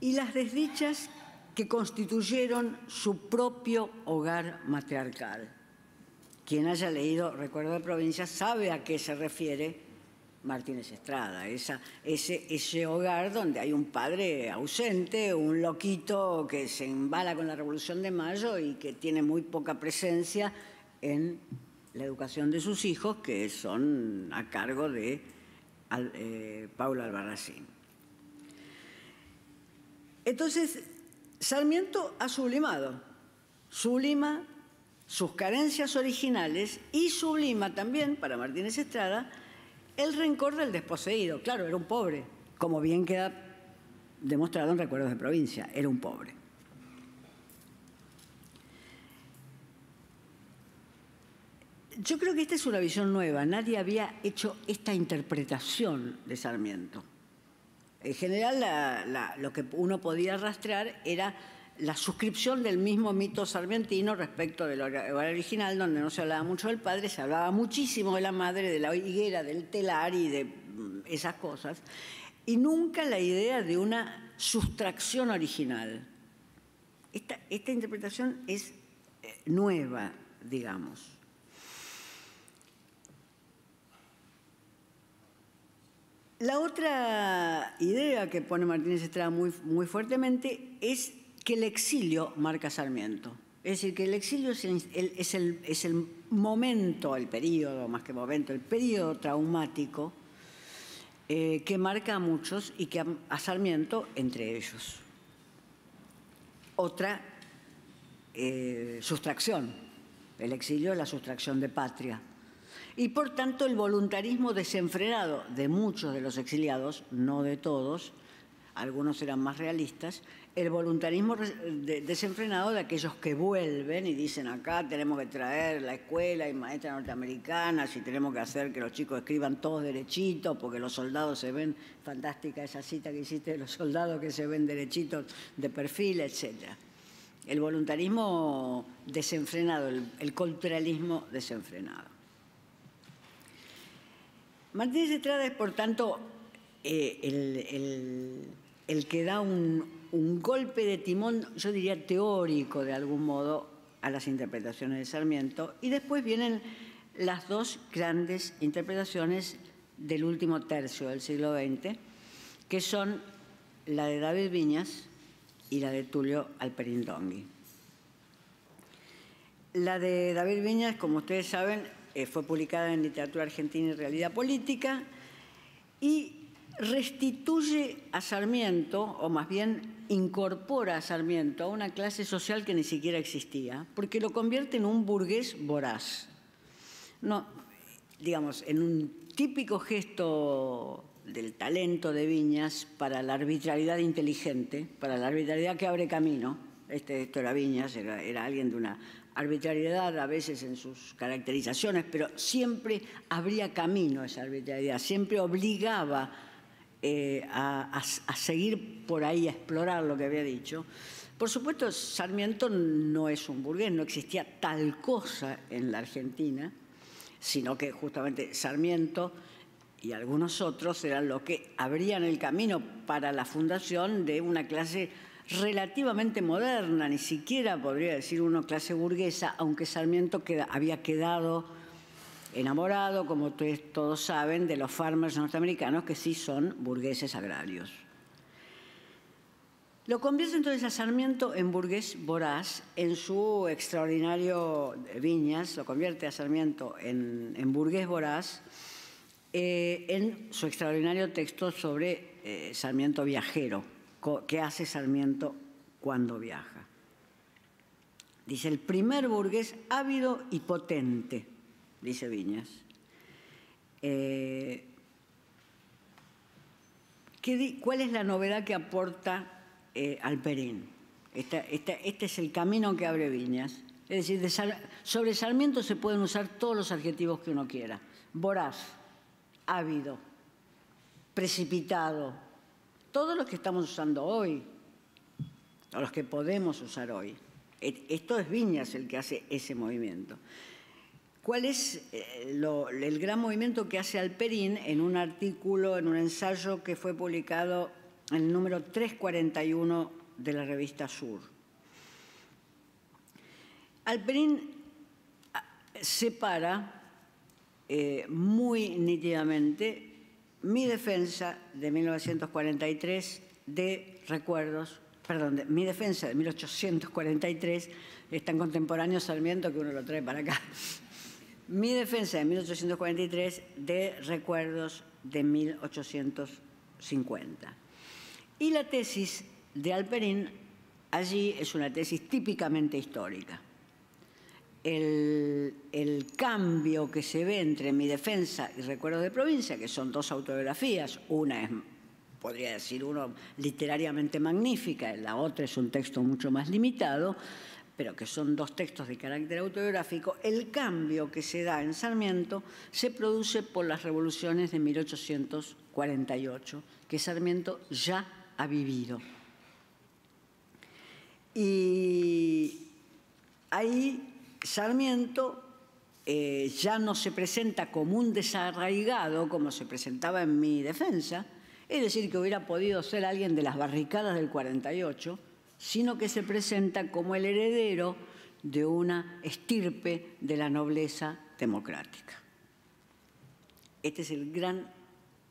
y las desdichas que constituyeron su propio hogar matriarcal. Quien haya leído Recuerdo de Provincia sabe a qué se refiere Martínez Estrada, esa, ese, ese hogar donde hay un padre ausente, un loquito que se embala con la Revolución de Mayo y que tiene muy poca presencia en la educación de sus hijos, que son a cargo de eh, Paula Albarracín. Entonces, Sarmiento ha sublimado, sublima sus carencias originales y sublima también, para Martínez Estrada, el rencor del desposeído. Claro, era un pobre, como bien queda demostrado en Recuerdos de Provincia, era un pobre. Yo creo que esta es una visión nueva. Nadie había hecho esta interpretación de Sarmiento. En general, lo que uno podía rastrear era la suscripción del mismo mito sarmientino respecto del original, donde no se hablaba mucho del padre, se hablaba muchísimo de la madre, de la higuera, del telar y de mm, esas cosas, y nunca la idea de una sustracción original. esta interpretación es eh, nueva, digamos. La otra idea que pone Martínez Estrada muy, fuertemente es que el exilio marca Sarmiento. Es decir, que el exilio es el, momento, el periodo, más que momento, el periodo traumático eh, que marca a muchos y que a, Sarmiento entre ellos. Otra eh, sustracción. El exilio es la sustracción de patria y por tanto el voluntarismo desenfrenado de muchos de los exiliados, no de todos, algunos eran más realistas, el voluntarismo desenfrenado de aquellos que vuelven y dicen acá tenemos que traer la escuela y maestras norteamericanas y tenemos que hacer que los chicos escriban todos derechitos porque los soldados se ven, fantástica esa cita que hiciste de los soldados que se ven derechitos de perfil, etc. el voluntarismo desenfrenado, el culturalismo desenfrenado. Martínez Estrada es, por tanto, eh, el, que da un, golpe de timón, yo diría teórico de algún modo, a las interpretaciones de Sarmiento. Y después vienen las dos grandes interpretaciones del último tercio del siglo XX, que son la de David Viñas y la de Tulio Alperindongui. La de David Viñas, como ustedes saben, eh, fue publicada en Literatura Argentina y Realidad Política, y restituye a Sarmiento, o más bien incorpora a Sarmiento a una clase social que ni siquiera existía, porque lo convierte en un burgués voraz. No, digamos, en un típico gesto del talento de Viñas para la arbitrariedad inteligente, para la arbitrariedad que abre camino. Este, esto era Viñas, era, era alguien de una arbitrariedad a veces en sus caracterizaciones, pero siempre habría camino a esa arbitrariedad, siempre obligaba eh, a, a, seguir por ahí, a explorar lo que había dicho. Por supuesto, Sarmiento no es un burgués, no existía tal cosa en la Argentina, sino que justamente Sarmiento y algunos otros eran los que abrían el camino para la fundación de una clase relativamente moderna, ni siquiera podría decir uno clase burguesa, aunque Sarmiento había quedado enamorado, como todos saben, de los farmers norteamericanos que sí son burgueses agrarios. Lo convierte entonces a Sarmiento en burgués voraz, en su extraordinario Viñas, lo convierte a Sarmiento en, burgués voraz, eh, en su extraordinario texto sobre eh, Sarmiento viajero que hace Sarmiento cuando viaja. Dice, el primer burgués ávido y potente, dice Viñas. Eh, ¿Cuál es la novedad que aporta eh, al Perín? este es el camino que abre Viñas. Es decir, sobre Sarmiento se pueden usar todos los adjetivos que uno quiera. Voraz, ávido, precipitado, todos los que estamos usando hoy, o los que podemos usar hoy. Esto es Viñas el que hace ese movimiento. ¿Cuál es eh, el gran movimiento que hace Alperín en un artículo, en un ensayo que fue publicado en el número 341 de la revista Sur? Alperín ah, separa eh, muy nítidamente mi defensa de 1943 de recuerdos, perdón, mi defensa de 1843, es tan contemporáneo Sarmiento que uno lo trae para acá. Mi defensa de 1843 de recuerdos de 1850. Y la tesis de Alperín allí es una tesis típicamente histórica el, cambio que se ve entre mi defensa y Recuerdos de Provincia, que son dos autobiografías, una es, podría decir uno, literariamente magnífica, la otra es un texto mucho más limitado, pero que son dos textos de carácter autobiográfico, el cambio que se da en Sarmiento se produce por las revoluciones de 1848, que Sarmiento ya ha vivido. Y ahí Sarmiento eh, ya no se presenta como un desarraigado, como se presentaba en mi defensa, es decir, que hubiera podido ser alguien de las barricadas del 48, sino que se presenta como el heredero de una estirpe de la nobleza democrática. Esta es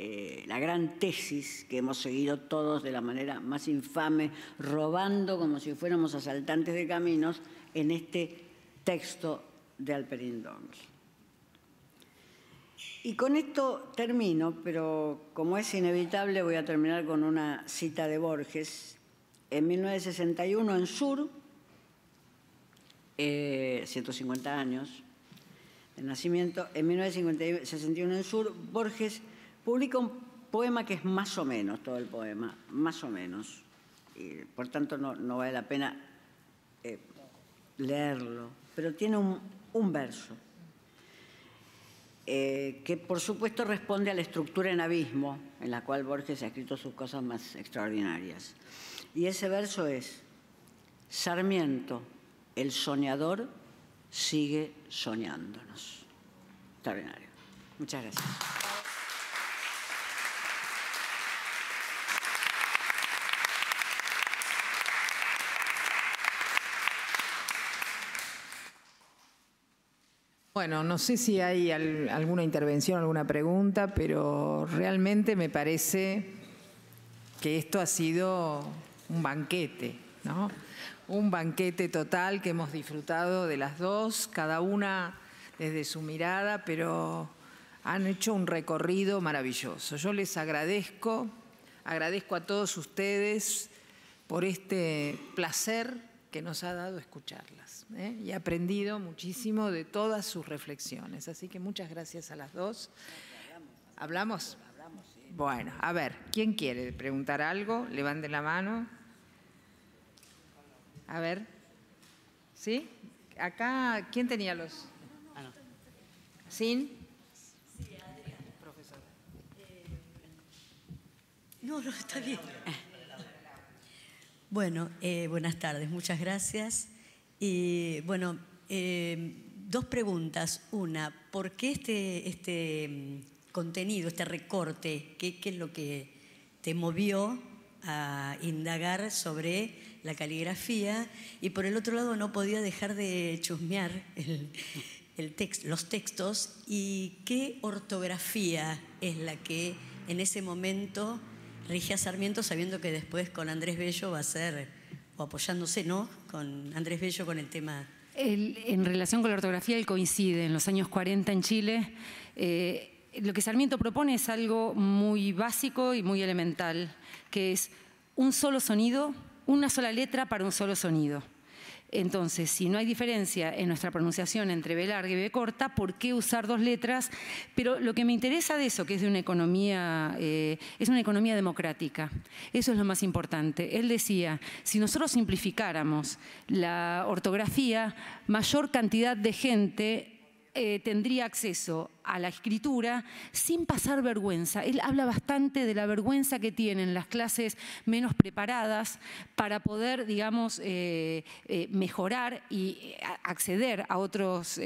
eh, la gran tesis que hemos seguido todos de la manera más infame, robando como si fuéramos asaltantes de caminos en este texto de Alperín Y con esto termino, pero como es inevitable voy a terminar con una cita de Borges. En 1961 en Sur, 150 eh, años de nacimiento, en 1961 en Sur, Borges publica un poema que es más o menos todo el poema, más o menos. Y, por tanto, no, vale la pena eh, leerlo pero tiene un, verso, eh, que por supuesto responde a la estructura en abismo, en la cual Borges ha escrito sus cosas más extraordinarias. Y ese verso es, Sarmiento, el soñador, sigue soñándonos. Extraordinario. Muchas gracias. Bueno, no sé si hay alguna intervención, alguna pregunta, pero realmente me parece que esto ha sido un banquete, ¿no? Un banquete total que hemos disfrutado de las dos, cada una desde su mirada, pero han hecho un recorrido maravilloso. Yo les agradezco, agradezco a todos ustedes por este placer que nos ha dado escucharlas. ¿eh? Y aprendido muchísimo de todas sus reflexiones. Así que muchas gracias a las dos. ¿Hablamos? Bueno, a ver, ¿quién quiere preguntar algo? Levante la mano. A ver. ¿Sí? Acá, ¿quién tenía los...? Ah, ¿Sin? Sí, Adrián, Profesor. No, no, está bien. Eh. Bueno, eh, buenas tardes, muchas gracias. Y bueno, eh, dos preguntas. Una, ¿por qué este, este mm, contenido, este recorte? ¿Qué, es lo que te movió a indagar sobre la caligrafía? Y por el otro lado, no podía dejar de chusmear los textos y qué ortografía es la que en ese momento a Sarmiento sabiendo que después con Andrés Bello va a ser, o apoyándose, ¿no? Con Andrés Bello con el tema. en relación con la ortografía, él coincide. En los años 40 en Chile, eh, lo que Sarmiento propone es algo muy básico y muy elemental, que es un solo sonido, una sola letra para un solo sonido. Entonces, si no hay diferencia en nuestra pronunciación entre B larga y B corta, ¿por qué usar dos letras? Pero lo que me interesa de eso, que es de una economía, eh, es una economía democrática. Eso es lo más importante. Él decía, si nosotros simplificáramos la ortografía, mayor cantidad de gente eh, tendría acceso a la escritura sin pasar vergüenza. Él habla bastante de la vergüenza que tienen las clases menos preparadas para poder, digamos, eh, eh, mejorar y acceder a otros,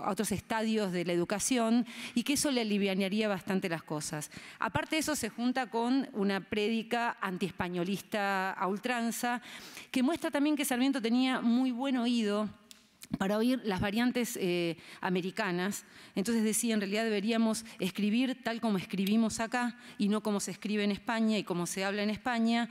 a otros estadios de la educación y que eso le aliviaría bastante las cosas. Aparte de eso, se junta con una prédica antiespañolista a ultranza que muestra también que Sarmiento tenía muy buen oído para oír las variantes eh, americanas. Entonces decía, en realidad deberíamos escribir tal como escribimos acá y no como se escribe en España y como se habla en España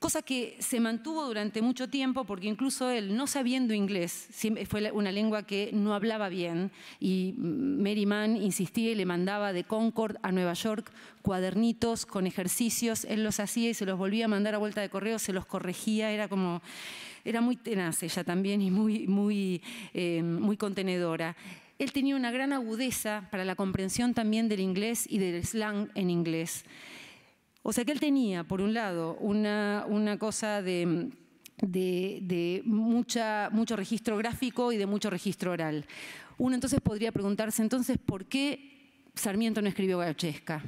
cosa que se mantuvo durante mucho tiempo porque incluso él, no sabiendo inglés, fue una lengua que no hablaba bien y Mary insistía y le mandaba de Concord a Nueva York cuadernitos con ejercicios, él los hacía y se los volvía a mandar a vuelta de correo, se los corregía, era como era muy tenaz ella también y muy, muy, eh, muy contenedora. Él tenía una gran agudeza para la comprensión también del inglés y del slang en inglés. O sea que él tenía, por un lado, una, una cosa de, mucha, mucho registro gráfico y de mucho registro oral. Uno entonces podría preguntarse entonces por qué Sarmiento no escribió Gauchesca,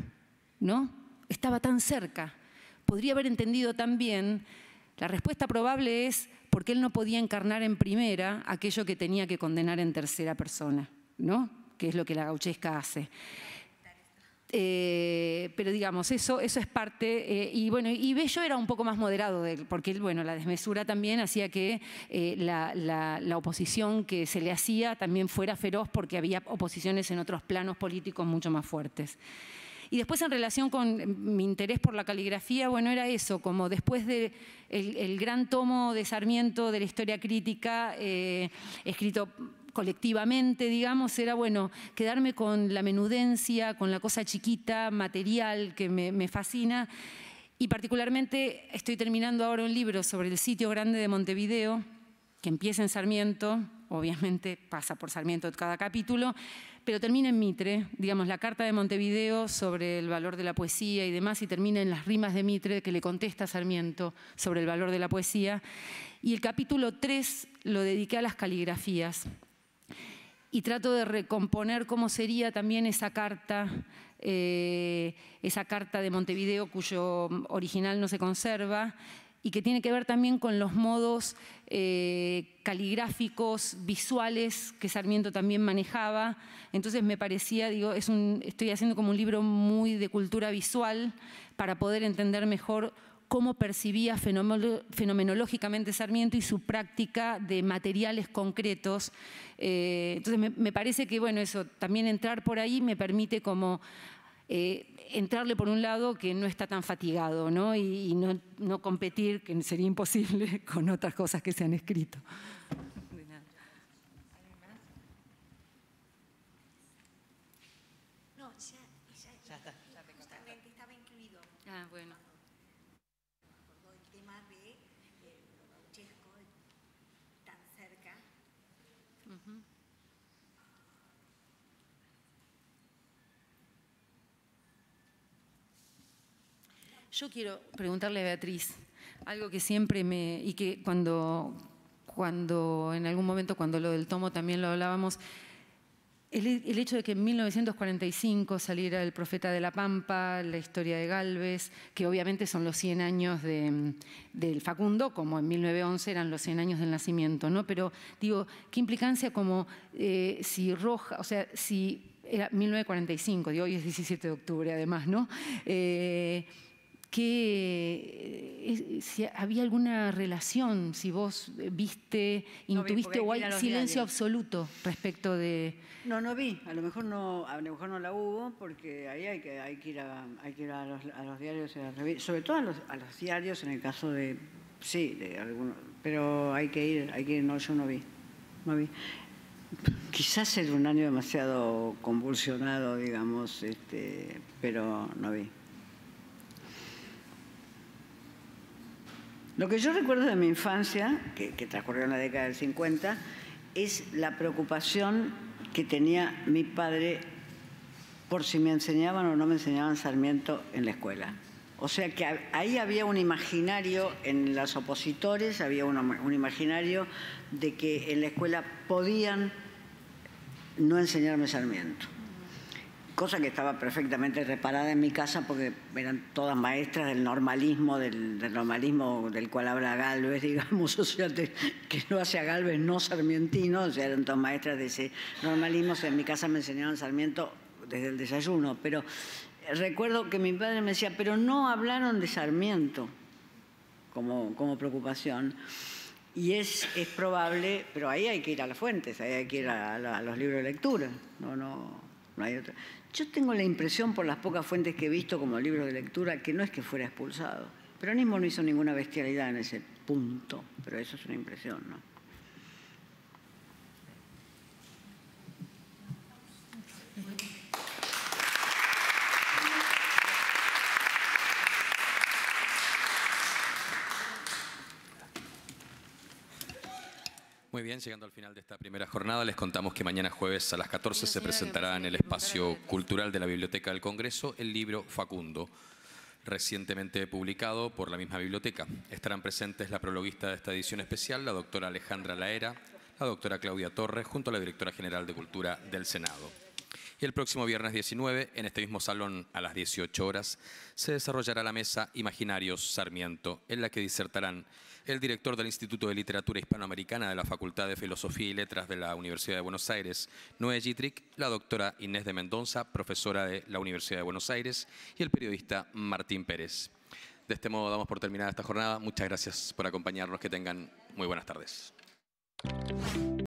¿no? Estaba tan cerca. Podría haber entendido también, la respuesta probable es porque él no podía encarnar en primera aquello que tenía que condenar en tercera persona, ¿no? que es lo que la gauchesca hace. Eh, pero digamos, eso, eso es parte, eh, y bueno, y Bello era un poco más moderado, de, porque bueno, la desmesura también hacía que eh, la, la, oposición que se le hacía también fuera feroz, porque había oposiciones en otros planos políticos mucho más fuertes. Y después en relación con eh, mi interés por la caligrafía, bueno, era eso, como después del gran tomo de Sarmiento de la historia crítica, eh, escrito colectivamente, digamos, era bueno quedarme con la menudencia, con la cosa chiquita, material, que me, me fascina. Y particularmente estoy terminando ahora un libro sobre el sitio grande de Montevideo, que empieza en Sarmiento, obviamente pasa por Sarmiento cada capítulo, pero termina en Mitre, digamos, la carta de Montevideo sobre el valor de la poesía y demás, y termina en las rimas de Mitre que le contesta a Sarmiento sobre el valor de la poesía. Y el capítulo 3 lo dediqué a las caligrafías. Y trato de recomponer cómo sería también esa carta, eh, esa carta de Montevideo cuyo original no se conserva, y que tiene que ver también con los modos eh, caligráficos, visuales que Sarmiento también manejaba. Entonces me parecía, digo, es un, estoy haciendo como un libro muy de cultura visual para poder entender mejor cómo percibía fenomenológicamente Sarmiento y su práctica de materiales concretos. Eh, entonces me, parece que, bueno, eso, también entrar por ahí me permite como eh, entrarle por un lado que no está tan fatigado ¿no? y, no, no, competir, que sería imposible, con otras cosas que se han escrito. Yo quiero preguntarle a Beatriz algo que siempre me, y que cuando, cuando en algún momento, cuando lo del tomo también lo hablábamos, el, hecho de que en 1945 saliera El Profeta de la Pampa, la historia de Galvez, que obviamente son los 100 años del Facundo, como en 1911 eran los 100 años del nacimiento, ¿no? Pero digo, ¿qué implicancia como eh, si Roja, o sea, si era 1945, de hoy es 17 de octubre además, ¿no? Eh, que eh, si había alguna relación, si vos viste, intuiste o hay silencio absoluto respecto de... No, no vi, a lo mejor no, a no la hubo porque ahí hay que, hay que ir, a, ir a, los, diarios y diarios, a las sobre todo a los, diarios en el caso de, sí, de algunos, pero hay que ir, hay que ir, no, yo no vi, no vi. Quizás era un año demasiado convulsionado, digamos, este, pero no vi. Lo que yo recuerdo de mi infancia, que, transcurrió en la década del 50, es la preocupación que tenía mi padre por si me enseñaban o no me enseñaban Sarmiento en la escuela. O sea que ahí había un imaginario en los opositores, había un imaginario de que en la escuela podían no enseñarme Sarmiento cosa que estaba perfectamente reparada en mi casa porque eran todas maestras del normalismo, del, normalismo del cual habla Galvez, digamos, o sea, que no hace a Galvez, no Sarmientino, o sea, eran todas maestras de ese normalismo, en mi casa me enseñaron Sarmiento desde el desayuno, pero recuerdo que mi padre me decía, pero no hablaron de Sarmiento como, como preocupación. Y es, es probable, pero ahí hay que ir a las fuentes, ahí hay que ir a, a los libros de lectura, no, no, no hay otra. Yo tengo la impresión, por las pocas fuentes que he visto como libro de lectura, que no es que fuera expulsado. Peronismo no hizo ninguna bestialidad en ese punto, pero eso es una impresión, ¿no? Muy bien, llegando al final de esta primera jornada, les contamos que mañana jueves a las 14 se presentará en el espacio cultural de la Biblioteca del Congreso el libro Facundo, recientemente publicado por la misma biblioteca. Estarán presentes la prologuista de esta edición especial, la doctora Alejandra Laera, la doctora Claudia Torres, junto a la directora general de Cultura del Senado. Y el próximo viernes 19, en este mismo salón, a las 18 horas, se desarrollará la mesa Imaginarios Sarmiento, en la que disertarán el director del Instituto de Literatura Hispanoamericana de la Facultad de Filosofía y Letras de la Universidad de Buenos Aires, Noé Gitrick, la doctora Inés de Mendoza, profesora de la Universidad de Buenos Aires, y el periodista Martín Pérez. De este modo damos por terminada esta jornada. Muchas gracias por acompañarnos. Que tengan muy buenas tardes.